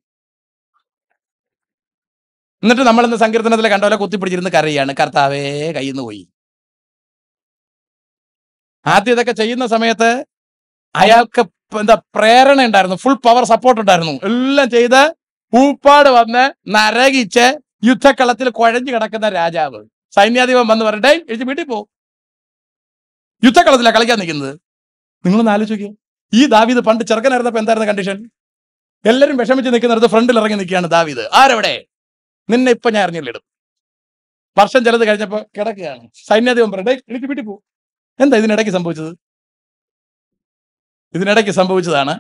എന്നിട്ട് നമ്മൾ ഇന്ന് സങ്കീർത്തനത്തിലെ കണ്ടോലെ കുത്തിപ്പിടിച്ചിരുന്ന് കരയാണ് കർത്താവേ കയ്യിൽ നിന്ന് പോയി ആദ്യം ഇതൊക്കെ ചെയ്യുന്ന സമയത്ത് അയാൾക്ക് എന്താ പ്രേരണ ഉണ്ടായിരുന്നു ഫുൾ പവർ സപ്പോർട്ട് ഉണ്ടായിരുന്നു എല്ലാം ചെയ്ത് പൂപ്പാട് വന്ന് നരകിച്ച് യുദ്ധക്കളത്തിൽ കുഴഞ്ഞു കിടക്കുന്ന രാജാവ് സൈന്യാധിപൻ വന്ന് പറയട്ടെ എഴുതി വീട്ടിൽ പോ യുദ്ധക്കളത്തിലാണ് കളിക്കാൻ നിൽക്കുന്നത് നിങ്ങളൊന്ന് ആലോചിക്കുക ഈ ദാവീദ് പണ്ട് ചെറുക്കനായിരുന്നപ്പോൾ എന്തായിരുന്നു കണ്ടീഷൻ എല്ലാവരും വിഷമിച്ച് നിൽക്കുന്നിടത്ത് ഫ്രണ്ടിൽ ഇറങ്ങി നിൽക്കുകയാണ് ദാവീദ് ആരവിടെ നിന്നെ ഇപ്പൊ ഞാൻ അറിഞ്ഞില്ലിടും വർഷം ചിലത് കഴിഞ്ഞപ്പോൾ കിടക്കുകയാണ് സൈന്യാധിപൻ പറയട്ടെ എഴുതി വീട്ടിൽ പോകും എന്താ ഇതിനിടയ്ക്ക് സംഭവിച്ചത് ഇതിനിടയ്ക്ക് സംഭവിച്ചതാണ്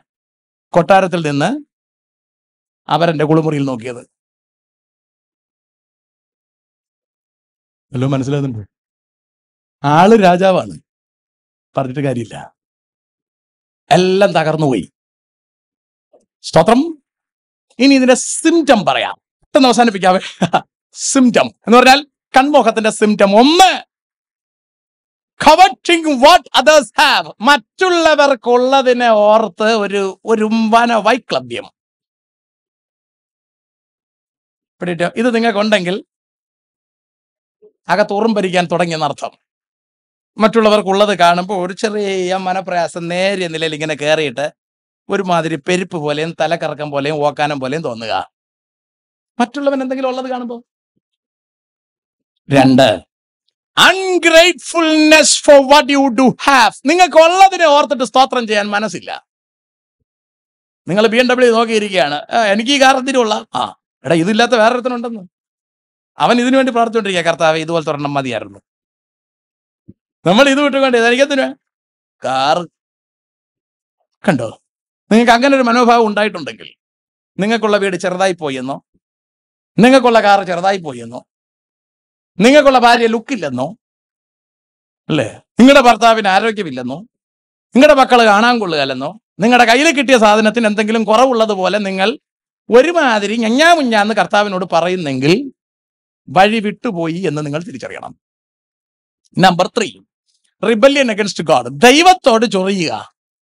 കൊട്ടാരത്തിൽ നിന്ന് അവരെ കുളിമുറിയിൽ നോക്കിയത് എല്ലാം മനസ്സിലാകുന്നുണ്ട് ആള് രാജാവാണ് പറഞ്ഞിട്ട് കാര്യമില്ല എല്ലാം തകർന്നു പോയി സ്തോത്രം ഇനി ഇതിന്റെ സിംറ്റം പറയാം പെട്ടെന്ന് അവസാനിപ്പിക്കാവേ സിംറ്റം എന്ന് പറഞ്ഞാൽ കൺമോഹത്തിന്റെ സിംറ്റം ഒന്ന് കവറ്റിംഗ് വാട്ട് അതേഴ്സ് ഹാവ് മറ്റുള്ളവർക്കുള്ളതിനെ ഓർത്ത് ഒരു ഒരു വന വൈക്ലബ്യം ഇത് നിങ്ങൾക്ക് ഉണ്ടെങ്കിൽ അകത്തുറും ഭരിക്കാൻ തുടങ്ങിയെന്നർത്ഥം മറ്റുള്ളവർക്കുള്ളത് കാണുമ്പോൾ ഒരു ചെറിയ മനപ്രയാസം നേരിയ നിലയിൽ ഇങ്ങനെ കയറിയിട്ട് ഒരുമാതിരി പെരുപ്പ് പോലെയും തലക്കറക്കം പോലെയും ഓക്കാനം പോലെയും തോന്നുക മറ്റുള്ളവൻ എന്തെങ്കിലും ഉള്ളത് കാണുമ്പോൾ രണ്ട് ungratefulness for what you do have നിങ്ങൾക്ക് ഉള്ളതിനെ ഓർത്തിട്ട് സ്തോത്രം ചെയ്യാൻ മനസ്സില്ല നിങ്ങൾ ബി എം ഡബ്ല്യു നോക്കിയിരിക്കുകയാണ് എനിക്ക് ഈ കാരണത്തിനുള്ള ആ എടാ ഇതില്ലാത്ത വേറൊരുത്തനുണ്ടെന്ന് അവൻ ഇതിനു വേണ്ടി പ്രാർത്ഥിച്ചുകൊണ്ടിരിക്കുക കർത്താവ് ഇതുപോലെ തുറന്ന മതിയായിരുന്നു നമ്മൾ ഇത് വിട്ടുകൊണ്ട് ഇതായിരിക്കത്തിന് കാർ കണ്ടോ നിങ്ങൾക്ക് അങ്ങനെ ഒരു മനോഭാവം ഉണ്ടായിട്ടുണ്ടെങ്കിൽ നിങ്ങൾക്കുള്ള വീട് ചെറുതായി പോയെന്നോ നിങ്ങൾക്കുള്ള കാർ ചെറുതായി പോയെന്നോ നിങ്ങൾക്കുള്ള ഭാര്യ ലുക്കില്ലെന്നോ അല്ലേ നിങ്ങളുടെ ഭർത്താവിന് ആരോഗ്യമില്ലെന്നോ നിങ്ങളുടെ മക്കൾ കാണാൻ കൊള്ളുകയല്ലെന്നോ നിങ്ങളുടെ കയ്യിൽ കിട്ടിയ സാധനത്തിന് എന്തെങ്കിലും കുറവുള്ളതുപോലെ നിങ്ങൾ ഒരുമാതിരി ഞഞ്ഞാമുഞ്ഞാന്ന് കർത്താവിനോട് പറയുന്നെങ്കിൽ വഴി വിട്ടുപോയി എന്ന് നിങ്ങൾ തിരിച്ചറിയണം number three rebellion against God ദൈവത്തോട് ചൊറിയുക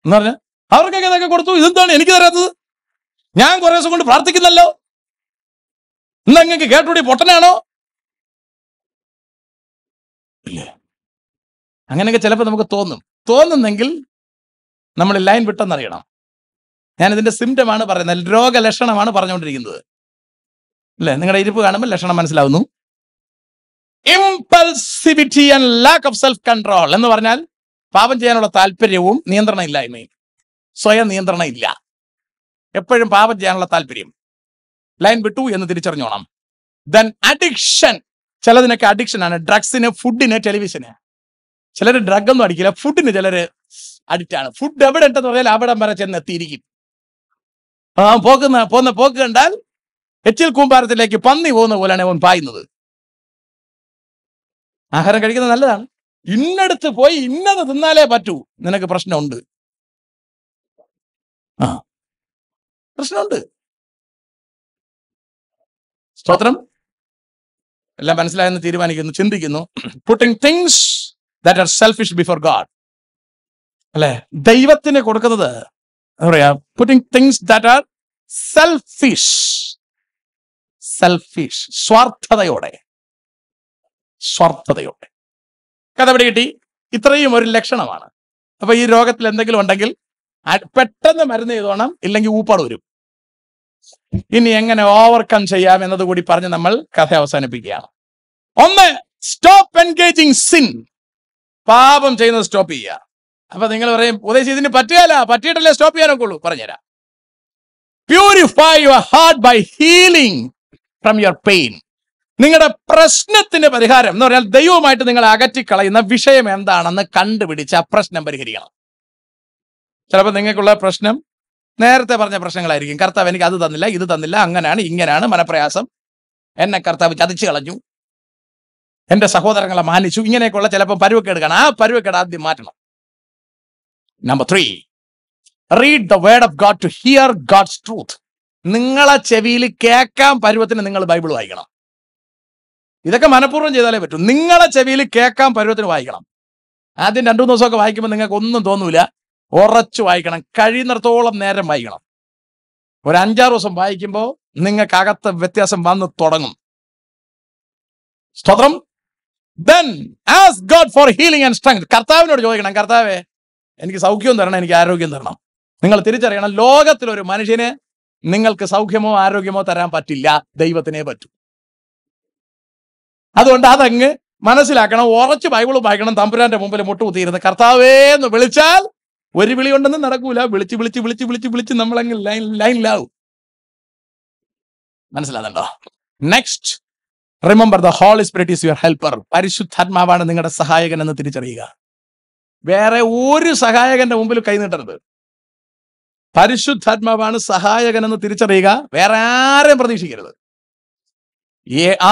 എന്ന് പറഞ്ഞ അവർക്കൊക്കെ ഇതൊക്കെ കൊടുത്തു ഇതെന്താണ് എനിക്ക് തരാത്തത് ഞാൻ കുറെ ദിവസം കൊണ്ട് പ്രാർത്ഥിക്കുന്നല്ലോ ഇന്നങ്ങൾക്ക് അങ്ങക്ക് കേട്ടുകൂടി പൊട്ടനാണോ ഇല്ലേ അങ്ങനെയൊക്കെ ചിലപ്പോൾ നമുക്ക് തോന്നും തോന്നുന്നെങ്കിൽ നമ്മൾ ലൈൻ വിട്ടെന്നറിയണം ഞാൻ ഇതിന്റെ സിംറ്റമാണ് പറയുന്നത് രോഗലക്ഷണമാണ് പറഞ്ഞുകൊണ്ടിരിക്കുന്നത് അല്ലെ നിങ്ങളുടെ ഇരിപ്പ് കാണുമ്പോൾ ലക്ഷണം മനസ്സിലാവുന്നു impulsivity and lack of self control എന്ന് പറഞ്ഞാൽ പാപം ചെയ്യാനുള്ള താല്പര്യവും നിയന്ത്രണം ഇല്ലായ്മയും സ്വയം നിയന്ത്രണം ഇല്ല എപ്പോഴും പാപം ചെയ്യാനുള്ള താല്പര്യം ലൈൻ വിട്ടു എന്ന് തിരിച്ചറിഞ്ഞോണം ദെൻ അഡിക്ഷൻ ചിലതിനൊക്കെ അഡിക്ഷൻ ആണ് ഡ്രഗ്സിന് ഫുഡിന് ടെലിവിഷന് ചിലർ ഡ്രഗ് ഒന്നും അടിക്കില്ല ഫുഡിന് ചിലർ അഡിക്റ്റ് ആണ് ഫുഡ് എവിടെ ഉണ്ടെന്ന് പറഞ്ഞാൽ അവിടം വരെ ചെന്ന് എത്തിയിരിക്കും ആ പോക്കുന്ന പോന്ന പോക്ക് കണ്ടാൽ എച്ചിൽ കൂമ്പാരത്തിലേക്ക് പന്നി പോകുന്ന പോലെയാണ് അവൻ പായുന്നത് ആഹാരം കഴിക്കുന്നത് നല്ലതാണ് ഇന്നടുത്ത് പോയി ഇന്നത് തിന്നാലേ പറ്റൂ നിനക്ക് പ്രശ്നമുണ്ട് ആ പ്രശ്നമുണ്ട് സ്തോത്രം എല്ലാം മനസ്സിലായെന്ന് തീരുമാനിക്കുന്നു ചിന്തിക്കുന്നു putting things that are selfish before God അല്ലെ ദൈവത്തിന് കൊടുക്കുന്നത് എന്താ പറയാ putting things that are selfish selfish സ്വാർത്ഥതയോടെ സ്വാർത്ഥതയോടെ കഥ എവിടെ കിട്ടി ഇത്രയും ഒരു ലക്ഷണമാണ് അപ്പൊ ഈ രോഗത്തിൽ എന്തെങ്കിലും ഉണ്ടെങ്കിൽ പെട്ടെന്ന് മരുന്ന് ചെയ്തോണം ഇല്ലെങ്കിൽ ഊപ്പാട് വരും ഇനി എങ്ങനെ ഓവർകം ചെയ്യാം എന്നതുകൂടി പറഞ്ഞ് നമ്മൾ കഥ അവസാനിപ്പിക്കുകയാണ് ഒന്ന് സ്റ്റോപ്പ് എൻഗേജിങ് സിൻ പാപം ചെയ്യുന്നത് സ്റ്റോപ്പ് ചെയ്യുക അപ്പൊ നിങ്ങൾ പറയും ഉദ്ദേശിച്ച് ഇതിന് പറ്റുകയല്ല പറ്റിയിട്ടല്ലേ സ്റ്റോപ്പ് ചെയ്യാനൊക്കെ ഉള്ളൂ പറഞ്ഞുതരാം purify your heart by healing from your pain നിങ്ങളുടെ പ്രശ്നത്തിന്റെ പരിഹാരം എന്ന് പറഞ്ഞാൽ ദൈവമായിട്ട് നിങ്ങൾ അകറ്റിക്കളയുന്ന വിഷയം എന്താണെന്ന് കണ്ടുപിടിച്ച് ആ പ്രശ്നം പരിഹരിക്കണം ചിലപ്പോൾ നിങ്ങൾക്കുള്ള പ്രശ്നം നേരത്തെ പറഞ്ഞ പ്രശ്നങ്ങളായിരിക്കും കർത്താവ് എനിക്ക് അത് തന്നില്ല ഇത് തന്നില്ല അങ്ങനെയാണ് ഇങ്ങനെയാണ് മനപ്രയാസം എന്നെ കർത്താവ് ചതിച്ചു കളഞ്ഞു എന്റെ സഹോദരങ്ങളെ മാനിച്ചു ഇങ്ങനെയൊക്കെയുള്ള ചിലപ്പോൾ പരുവക്കേട് കാണാം ആ പരുവക്കേട് ആദ്യം മാറ്റണം number three read the word of God to hear God's truth നിങ്ങളെ ചെവിയിൽ കേൾക്കാൻ പരുവത്തിന് നിങ്ങൾ ബൈബിൾ വായിക്കണം ഇതൊക്കെ മനഃപൂർവ്വം ചെയ്താലേ പറ്റൂ നിങ്ങളെ ചെവിയിൽ കേൾക്കാൻ പരുവത്തിന് വായിക്കണം ആദ്യം രണ്ടു ദിവസമൊക്കെ വായിക്കുമ്പോൾ നിങ്ങൾക്ക് ഒന്നും തോന്നൂല ഉറച്ചു വായിക്കണം കഴിയുന്നിടത്തോളം നേരം വായിക്കണം ഒരു അഞ്ചാറ് ദിവസം വായിക്കുമ്പോൾ നിങ്ങൾക്ക് അകത്ത് വ്യത്യാസം വന്ന് തുടങ്ങും സ്തോത്രം then ask God for healing and strength കർത്താവിനോട് ചോദിക്കണം കർത്താവെ എനിക്ക് സൗഖ്യം തരണം എനിക്ക് ആരോഗ്യം തരണം നിങ്ങൾ തിരിച്ചറിയണം ലോകത്തിലൊരു മനുഷ്യനെ നിങ്ങൾക്ക് സൗഖ്യമോ ആരോഗ്യമോ തരാൻ പറ്റില്ല ദൈവത്തിനെ പറ്റൂ അതുകൊണ്ട് അതങ്ങ് മനസ്സിലാക്കണം ഉറച്ച് ബൈബിൾ വായിക്കണം തമ്പുരാന്റെ മുമ്പിൽ മുട്ടുകുത്തിയിരുന്ന് കർത്താവേ എന്ന് വിളിച്ചാൽ ഒരു വിളി ഉണ്ടെന്ന് നടക്കൂല വിളിച്ച് വിളിച്ച് വിളിച്ച് വിളിച്ച് വിളിച്ച് നമ്മളങ്ങ് ലൈൻ ലൈനിലാവും മനസ്സിലാകണ്ടോ next remember the Holy Spirit is your helper പരിശുദ്ധാത്മാവാണ് നിങ്ങളുടെ സഹായകൻ എന്ന് തിരിച്ചറിയുക വേറെ ഒരു സഹായകന്റെ മുമ്പിൽ കൈ നീട്ടരുത് പരിശുദ്ധാത്മാവാണ് സഹായകൻ എന്ന് തിരിച്ചറിയുക വേറെ ആരെയും പ്രതീക്ഷിക്കരുത്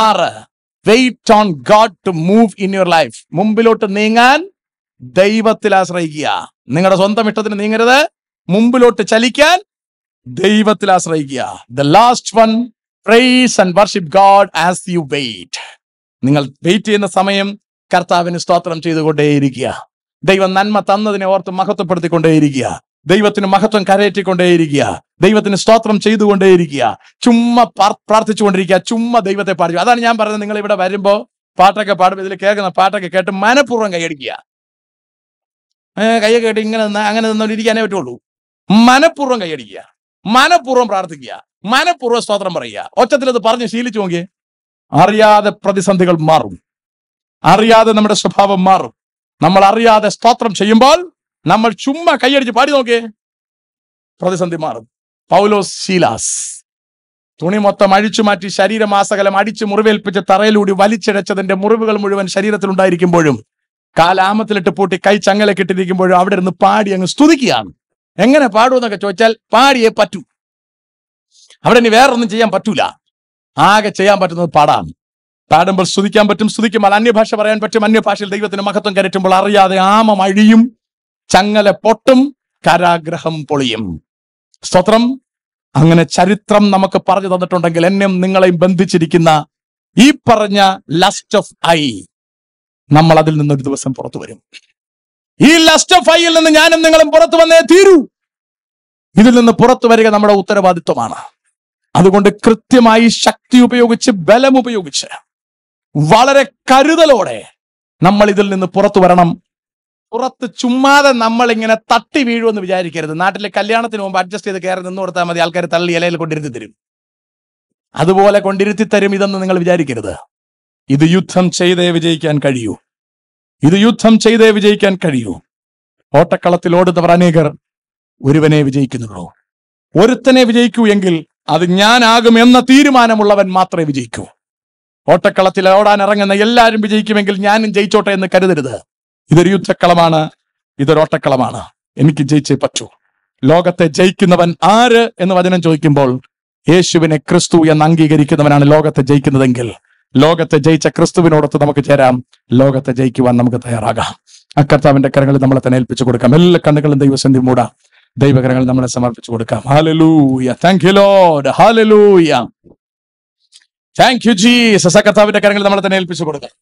ആറ് wait on God to move in your life മുമ്പിലോട്ട് നീങ്ങാൻ ദൈവത്തിൽ ആശ്രയിക്കുക നിങ്ങളുടെ സ്വന്തം ഇഷ്ടത്തിന് നീങ്ങരുത് മുമ്പിലോട്ട് ചലിക്കാൻ ദൈവത്തിൽ ആശ്രയിക്കുക the last one praise and worship God as you wait നിങ്ങൾ വെയിറ്റ് ചെയ്യുന്ന സമയം കർത്താവിന് സ്തോത്രം ചെയ്തുകൊണ്ടേയിരിക്കുക ദൈവം നന്മ തന്നതിനെ ഓർത്ത് മഹത്വപ്പെടുത്തിക്കൊണ്ടേയിരിക്കുക ദൈവത്തിന് മഹത്വം കരയറ്റിക്കൊണ്ടേയിരിക്കുക ദൈവത്തിന് സ്തോത്രം ചെയ്തുകൊണ്ടേയിരിക്കുക ചുമ്മാ പ്രാർത്ഥിച്ചുകൊണ്ടിരിക്കുക ചുമ്മാ ദൈവത്തെ പാടിക്കുക അതാണ് ഞാൻ പറഞ്ഞത് നിങ്ങൾ ഇവിടെ വരുമ്പോ പാട്ടൊക്കെ പാടുമ്പോൾ ഇതിൽ കേൾക്കുന്ന പാട്ടൊക്കെ കേട്ട് മനഃപൂർവ്വം കൈയടിക്കുക കൈയൊക്കെ കേട്ട് ഇങ്ങനെ നിന്ന അങ്ങനെ നിന്നോണ്ടിരിക്കാനേ പറ്റുള്ളൂ മനഃപൂർവ്വം കൈയടിക്കുക മനഃപൂർവ്വം പ്രാർത്ഥിക്കുക മനഃപൂർവ്വം സ്തോത്രം പറയുക ഒറ്റത്തിൽ അത് പറഞ്ഞ് ശീലിച്ചു നോക്കി അറിയാതെ പ്രതിസന്ധികൾ മാറും അറിയാതെ നമ്മുടെ സ്വഭാവം മാറും നമ്മൾ അറിയാതെ സ്തോത്രം ചെയ്യുമ്പോൾ നമ്മൾ ചുമ്മാ കൈയടിച്ച് പാടി നോക്കേ പ്രതിസന്ധി മാറും പൗലോസ് ശീലാസ് തുണി മൊത്തം അഴിച്ചു മാറ്റി ശരീരമാസകലം അടിച്ച് മുറിവേൽപ്പിച്ച് തറയിലൂടി വലിച്ചിഴച്ചതിന്റെ മുറിവുകൾ മുഴുവൻ ശരീരത്തിലുണ്ടായിരിക്കുമ്പോഴും കാലാമത്തിലിട്ട് പൂട്ടി കൈ ചങ്ങല കിട്ടിയിരിക്കുമ്പോഴും അവിടെ ഇരുന്ന് പാടി അങ്ങ് സ്തുതിക്കുകയാണ് എങ്ങനെ പാടുമെന്നൊക്കെ ചോദിച്ചാൽ പാടിയേ പറ്റൂ അവിടെ ഇനി വേറൊന്നും ചെയ്യാൻ പറ്റൂല ആകെ ചെയ്യാൻ പറ്റുന്നത് പാടാണ് പാടുമ്പോൾ സ്തുതിക്കാൻ പറ്റും സ്തുതിക്കുമ്പോൾ അന്യഭാഷ പറയാൻ പറ്റും അന്യഭാഷയിൽ ദൈവത്തിന് മഹത്വം കരറ്റുമ്പോൾ അറിയാതെ ആമം അഴിയും ചങ്ങല പൊട്ടും കരാഗ്രഹം പൊളിയും സ്തോത്രം അങ്ങനെ ചരിത്രം നമുക്ക് പറഞ്ഞു തന്നിട്ടുണ്ടെങ്കിൽ എന്നെയും നിങ്ങളെയും ബന്ധിച്ചിരിക്കുന്ന ഈ പറഞ്ഞ ലസ്റ്റ് ഓഫ് ഐ നമ്മൾ അതിൽ നിന്നൊരു ദിവസം പുറത്തു വരും ഈ ലസ്റ്റ് ഓഫ് ഐയിൽ നിന്ന് ഞാനും നിങ്ങളും പുറത്തു വന്നേ തീരൂ ഇതിൽ നിന്ന് പുറത്തു വരിക നമ്മുടെ ഉത്തരവാദിത്വമാണ് അതുകൊണ്ട് കൃത്യമായി ശക്തി ഉപയോഗിച്ച് ബലം ഉപയോഗിച്ച് വളരെ കരുതലോടെ നമ്മൾ ഇതിൽ നിന്ന് പുറത്തു വരണം പുറത്ത് ചുമ്മാതെ നമ്മൾ ഇങ്ങനെ തട്ടി വീഴുമെന്ന് വിചാരിക്കരുത് നാട്ടിലെ കല്യാണത്തിന് മുമ്പ് അഡ്ജസ്റ്റ് ചെയ്ത് കയറി നിന്ന് കൊടുത്താൽ മതി ആൾക്കാർ തള്ളി ഇലയിൽ കൊണ്ടിരുത്തി തരും അതുപോലെ കൊണ്ടിരുത്തി തരും ഇതെന്ന് നിങ്ങൾ വിചാരിക്കരുത് ഇത് യുദ്ധം ചെയ്തേ വിജയിക്കാൻ കഴിയൂ ഇത് യുദ്ധം ചെയ്തേ വിജയിക്കാൻ കഴിയൂ ഓട്ടക്കളത്തിൽ ഓടുന്നവർ അനേകർ ഒരുവനെ വിജയിക്കുന്നുള്ളൂ ഒരുത്തനെ വിജയിക്കൂ എങ്കിൽ അത് ഞാനാകും എന്ന തീരുമാനമുള്ളവൻ മാത്രമേ വിജയിക്കൂ ഓട്ടക്കളത്തിൽ ഓടാൻ ഇറങ്ങുന്ന എല്ലാവരും വിജയിക്കുമെങ്കിൽ ഞാനും ജയിച്ചോട്ടെ എന്ന് കരുതരുത് ഇതൊരു യുദ്ധക്കളമാണ് ഇതൊരോട്ടക്കളമാണ് എനിക്ക് ജയിച്ചേ പറ്റൂ ലോകത്തെ ജയിക്കുന്നവൻ ആര് എന്ന് വചനം ചോദിക്കുമ്പോൾ യേശുവിനെ ക്രിസ്തു എന്ന് അംഗീകരിക്കുന്നവനാണ് ലോകത്തെ ജയിക്കുന്നതെങ്കിൽ ലോകത്തെ ജയിച്ച ക്രിസ്തുവിനോടൊത്ത് നമുക്ക് ചേരാം ലോകത്തെ ജയിക്കുവാൻ നമുക്ക് തയ്യാറാകാം അക്കർത്താവിന്റെ കരങ്ങളിൽ നമ്മളെ തന്നെ ഏൽപ്പിച്ചു കൊടുക്കാം എല്ലാ കണ്ണുകളും ദൈവസന്ധി മൂടാം ദൈവകരങ്ങൾ നമ്മളെ സമർപ്പിച്ചു കൊടുക്കാം hallelujah thank you Lord hallelujah thank you Jesus കർത്താവിന്റെ കരങ്ങളിൽ നമ്മളെ തന്നെ ഏൽപ്പിച്ചു കൊടുക്കാം